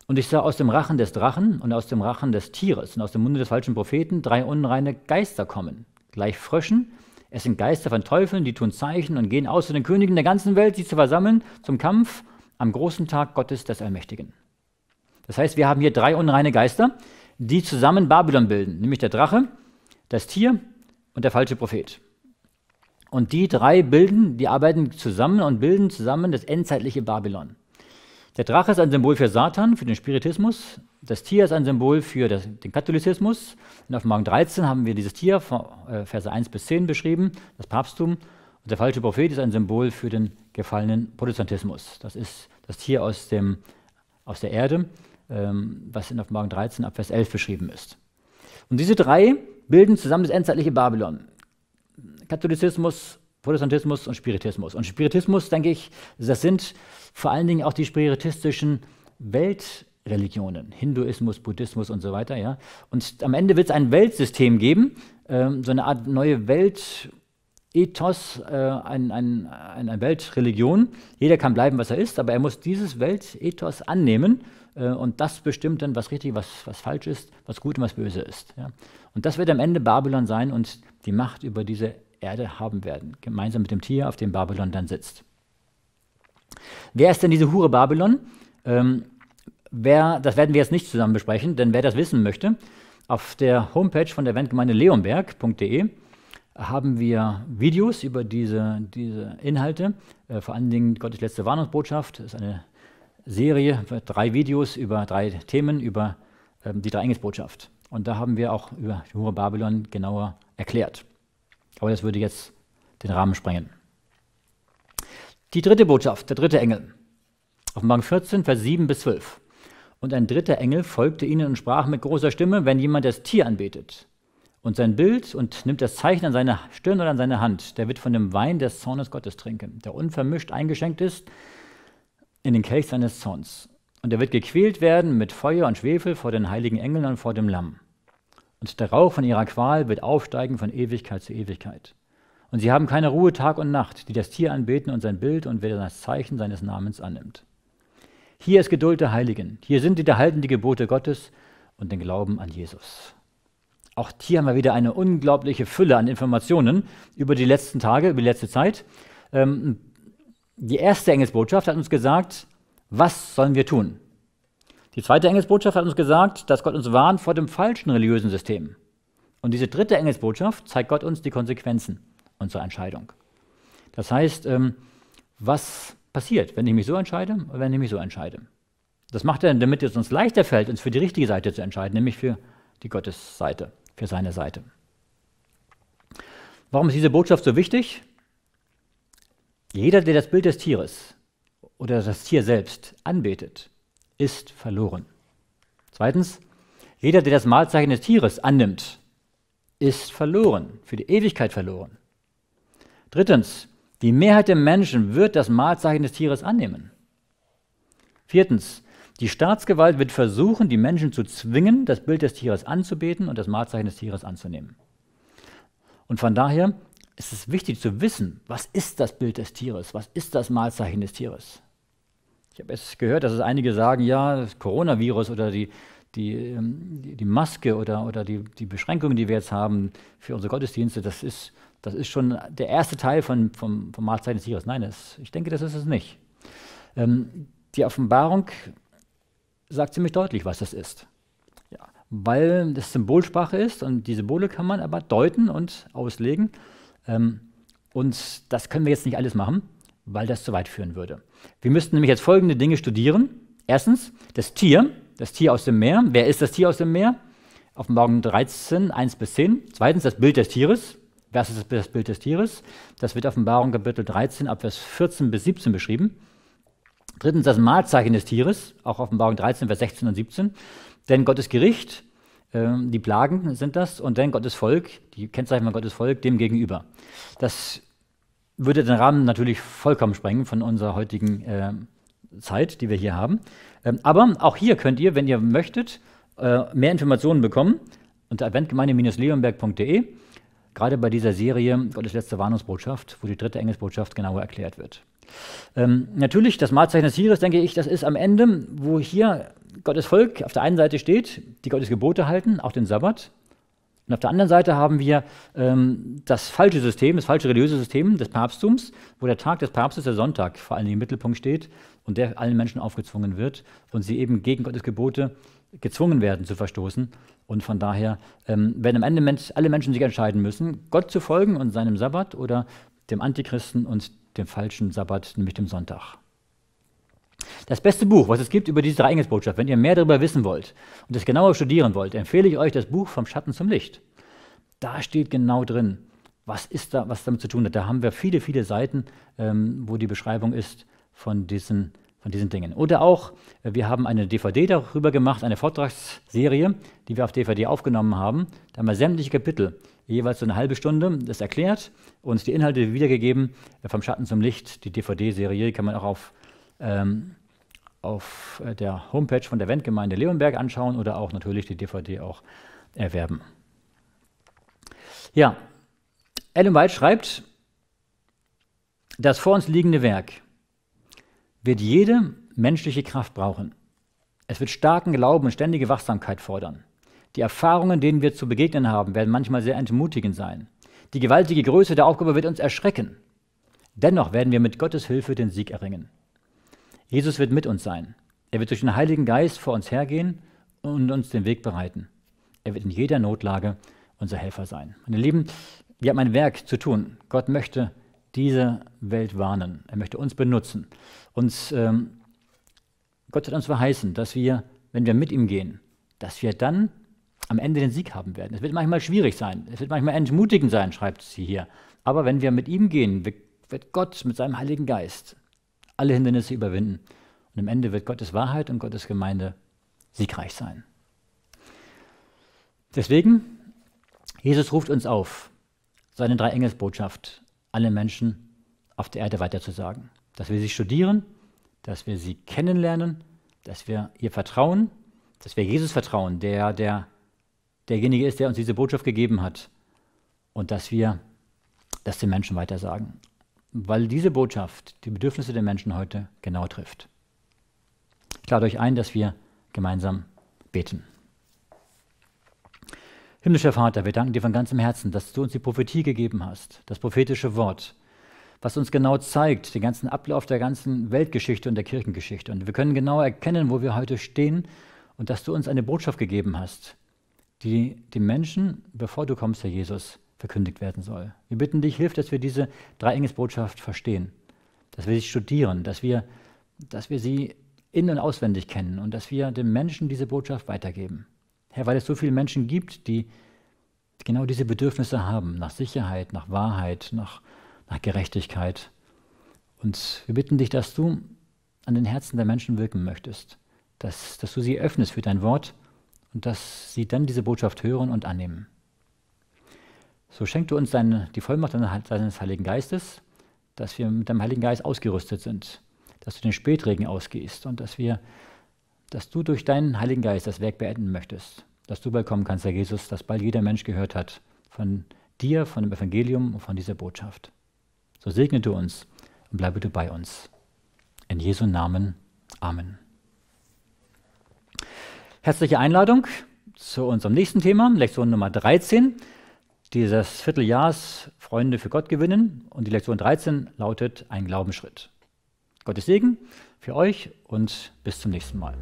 Und ich sah aus dem Rachen des Drachen und aus dem Rachen des Tieres und aus dem Munde des falschen Propheten drei unreine Geister kommen, gleich Fröschen. Es sind Geister von Teufeln, die tun Zeichen und gehen aus zu den Königen der ganzen Welt, sie zu versammeln zum Kampf am großen Tag Gottes des Allmächtigen. Das heißt, wir haben hier drei unreine Geister, die zusammen Babylon bilden, nämlich der Drache, das Tier und der falsche Prophet. Und die drei bilden, die arbeiten zusammen und bilden zusammen das endzeitliche Babylon. Der Drache ist ein Symbol für Satan, für den Spiritismus. Das Tier ist ein Symbol für das, den Katholizismus. Und auf Magen 13 haben wir dieses Tier, äh, Verse 1 bis 10 beschrieben, das Papsttum. Und der falsche Prophet ist ein Symbol für den gefallenen Protestantismus. Das ist das Tier aus, dem, aus der Erde, ähm, was in Offenbarung 13 ab Vers 11 beschrieben ist. Und diese drei bilden zusammen das endzeitliche Babylon. Katholizismus, Protestantismus und Spiritismus. Und Spiritismus, denke ich, das sind vor allen Dingen auch die spiritistischen Weltreligionen, Hinduismus, Buddhismus und so weiter. Ja? Und am Ende wird es ein Weltsystem geben, ähm, so eine Art neue Weltethos, äh, ein, ein, eine Weltreligion. Jeder kann bleiben, was er ist, aber er muss dieses Weltethos annehmen äh, und das bestimmt dann, was richtig, was, was falsch ist, was gut und was böse ist. Ja? Und das wird am Ende Babylon sein und die Macht über diese Erde haben werden, gemeinsam mit dem Tier, auf dem Babylon dann sitzt. Wer ist denn diese Hure Babylon? Ähm, wer, das werden wir jetzt nicht zusammen besprechen, denn wer das wissen möchte, auf der Homepage von der Eventgemeinde leonberg.de haben wir Videos über diese, diese Inhalte, äh, vor allen Dingen Gottes letzte Warnungsbotschaft, ist eine Serie, drei Videos über drei Themen, über ähm, die Dreiengelsbotschaft. Und da haben wir auch über die Hure Babylon genauer erklärt. Aber das würde jetzt den Rahmen sprengen. Die dritte Botschaft, der dritte Engel. Offenbarung 14, Vers 7 bis 12. Und ein dritter Engel folgte ihnen und sprach mit großer Stimme, wenn jemand das Tier anbetet und sein Bild und nimmt das Zeichen an seine Stirn oder an seine Hand, der wird von dem Wein des Zornes Gottes trinken, der unvermischt eingeschenkt ist in den Kelch seines Zorns. Und er wird gequält werden mit Feuer und Schwefel vor den heiligen Engeln und vor dem Lamm. Und der Rauch von ihrer Qual wird aufsteigen von Ewigkeit zu Ewigkeit. Und sie haben keine Ruhe Tag und Nacht, die das Tier anbeten und sein Bild und wer das Zeichen seines Namens annimmt. Hier ist Geduld der Heiligen. Hier sind die die halten die Gebote Gottes und den Glauben an Jesus. Auch hier haben wir wieder eine unglaubliche Fülle an Informationen über die letzten Tage, über die letzte Zeit. Ähm, die erste Engelsbotschaft hat uns gesagt, was sollen wir tun? Die zweite Engelsbotschaft hat uns gesagt, dass Gott uns warnt vor dem falschen religiösen System. Und diese dritte Engelsbotschaft zeigt Gott uns die Konsequenzen und Entscheidung. Das heißt, ähm, was passiert, wenn ich mich so entscheide, oder wenn ich mich so entscheide? Das macht er, damit es uns leichter fällt, uns für die richtige Seite zu entscheiden, nämlich für die Gottesseite, für seine Seite. Warum ist diese Botschaft so wichtig? Jeder, der das Bild des Tieres oder das Tier selbst anbetet, ist verloren. Zweitens, jeder, der das Mahlzeichen des Tieres annimmt, ist verloren, für die Ewigkeit verloren. Drittens, die Mehrheit der Menschen wird das Mahlzeichen des Tieres annehmen. Viertens, die Staatsgewalt wird versuchen, die Menschen zu zwingen, das Bild des Tieres anzubeten und das Mahlzeichen des Tieres anzunehmen. Und von daher ist es wichtig zu wissen, was ist das Bild des Tieres, was ist das Mahlzeichen des Tieres. Ich habe es gehört, dass es einige sagen, ja, das Coronavirus oder die, ähm, die, die, Maske oder, oder die, die Beschränkungen, die wir jetzt haben für unsere Gottesdienste, das ist das ist schon der erste Teil von, vom, vom Mahlzeit des Tieres. Nein, das, ich denke, das ist es nicht. Ähm, die Offenbarung sagt ziemlich deutlich, was das ist. Ja, weil das Symbolsprache ist und die Symbole kann man aber deuten und auslegen. Ähm, und das können wir jetzt nicht alles machen, weil das zu weit führen würde. Wir müssten nämlich jetzt folgende Dinge studieren. Erstens, das Tier, das Tier aus dem Meer. Wer ist das Tier aus dem Meer? Offenbarung 13, 1 bis 10. Zweitens, das Bild des Tieres, ist das Bild des Tieres. Das wird Offenbarung Kapitel 13, Abvers 14 bis 17 beschrieben. Drittens das Mahlzeichen des Tieres, auch Offenbarung 13, Vers 16 und 17. Denn Gottes Gericht, äh, die Plagen sind das, und dann Gottes Volk, die Kennzeichen von Gottes Volk, dem gegenüber. Das würde den Rahmen natürlich vollkommen sprengen von unserer heutigen äh, Zeit, die wir hier haben. Ähm, aber auch hier könnt ihr, wenn ihr möchtet, äh, mehr Informationen bekommen unter adventgemeinde-leonberg.de Gerade bei dieser Serie Gottes letzte Warnungsbotschaft, wo die dritte Engelsbotschaft genauer erklärt wird. Ähm, natürlich, das Malzeichen des Sirius, denke ich, das ist am Ende, wo hier Gottes Volk auf der einen Seite steht, die Gottes Gebote halten, auch den Sabbat. Und auf der anderen Seite haben wir ähm, das falsche System, das falsche religiöse System des Papsttums, wo der Tag des Papstes, der Sonntag, vor allem im Mittelpunkt steht und der allen Menschen aufgezwungen wird und sie eben gegen Gottes Gebote gezwungen werden zu verstoßen. Und von daher ähm, werden am Ende Mensch, alle Menschen sich entscheiden müssen, Gott zu folgen und seinem Sabbat oder dem Antichristen und dem falschen Sabbat, nämlich dem Sonntag. Das beste Buch, was es gibt über diese Dreieigensbotschaft, wenn ihr mehr darüber wissen wollt und es genauer studieren wollt, empfehle ich euch das Buch Vom Schatten zum Licht. Da steht genau drin, was, ist da, was damit zu tun hat. Da haben wir viele, viele Seiten, ähm, wo die Beschreibung ist von diesen von diesen Dingen. Oder auch, äh, wir haben eine DVD darüber gemacht, eine Vortragsserie, die wir auf DVD aufgenommen haben. Da haben wir sämtliche Kapitel, jeweils so eine halbe Stunde, das erklärt, und die Inhalte wiedergegeben, äh, vom Schatten zum Licht, die DVD-Serie kann man auch auf, ähm, auf äh, der Homepage von der Wendgemeinde Leonberg anschauen oder auch natürlich die DVD auch erwerben. Ja, Ellen White schreibt, das vor uns liegende Werk – wird jede menschliche Kraft brauchen. Es wird starken Glauben und ständige Wachsamkeit fordern. Die Erfahrungen, denen wir zu begegnen haben, werden manchmal sehr entmutigend sein. Die gewaltige Größe der Aufgabe wird uns erschrecken. Dennoch werden wir mit Gottes Hilfe den Sieg erringen. Jesus wird mit uns sein. Er wird durch den Heiligen Geist vor uns hergehen und uns den Weg bereiten. Er wird in jeder Notlage unser Helfer sein. Meine Lieben, wir haben ein Werk zu tun. Gott möchte diese Welt warnen. Er möchte uns benutzen uns ähm, Gott hat uns verheißen, dass wir, wenn wir mit ihm gehen, dass wir dann am Ende den Sieg haben werden. Es wird manchmal schwierig sein, es wird manchmal entmutigend sein, schreibt sie hier. Aber wenn wir mit ihm gehen, wird Gott mit seinem Heiligen Geist alle Hindernisse überwinden. Und am Ende wird Gottes Wahrheit und Gottes Gemeinde siegreich sein. Deswegen, Jesus ruft uns auf, seine drei Engelsbotschaft alle Menschen auf der Erde weiterzusagen dass wir sie studieren, dass wir sie kennenlernen, dass wir ihr vertrauen, dass wir Jesus vertrauen, der, der derjenige ist, der uns diese Botschaft gegeben hat. Und dass wir das den Menschen weitersagen. Weil diese Botschaft die Bedürfnisse der Menschen heute genau trifft. Ich lade euch ein, dass wir gemeinsam beten. Himmlischer Vater, wir danken dir von ganzem Herzen, dass du uns die Prophetie gegeben hast, das prophetische Wort, was uns genau zeigt, den ganzen Ablauf der ganzen Weltgeschichte und der Kirchengeschichte. Und wir können genau erkennen, wo wir heute stehen und dass du uns eine Botschaft gegeben hast, die den Menschen, bevor du kommst, Herr Jesus, verkündigt werden soll. Wir bitten dich, hilf, dass wir diese Dreiengelsbotschaft verstehen, dass wir sie studieren, dass wir, dass wir sie in- und auswendig kennen und dass wir den Menschen diese Botschaft weitergeben. Herr, weil es so viele Menschen gibt, die genau diese Bedürfnisse haben, nach Sicherheit, nach Wahrheit, nach nach Gerechtigkeit. Und wir bitten dich, dass du an den Herzen der Menschen wirken möchtest, dass, dass du sie öffnest für dein Wort und dass sie dann diese Botschaft hören und annehmen. So schenk du uns deine, die Vollmacht deines Heiligen Geistes, dass wir mit deinem Heiligen Geist ausgerüstet sind, dass du den Spätregen ausgehst und dass wir, dass du durch deinen Heiligen Geist das Werk beenden möchtest, dass du bald kommen kannst, Herr Jesus, dass bald jeder Mensch gehört hat von dir, von dem Evangelium und von dieser Botschaft. So segne du uns und bleibe du bei uns. In Jesu Namen. Amen. Herzliche Einladung zu unserem nächsten Thema, Lektion Nummer 13 dieses Vierteljahrs Freunde für Gott gewinnen. Und die Lektion 13 lautet ein Glaubensschritt. Gottes Segen für euch und bis zum nächsten Mal.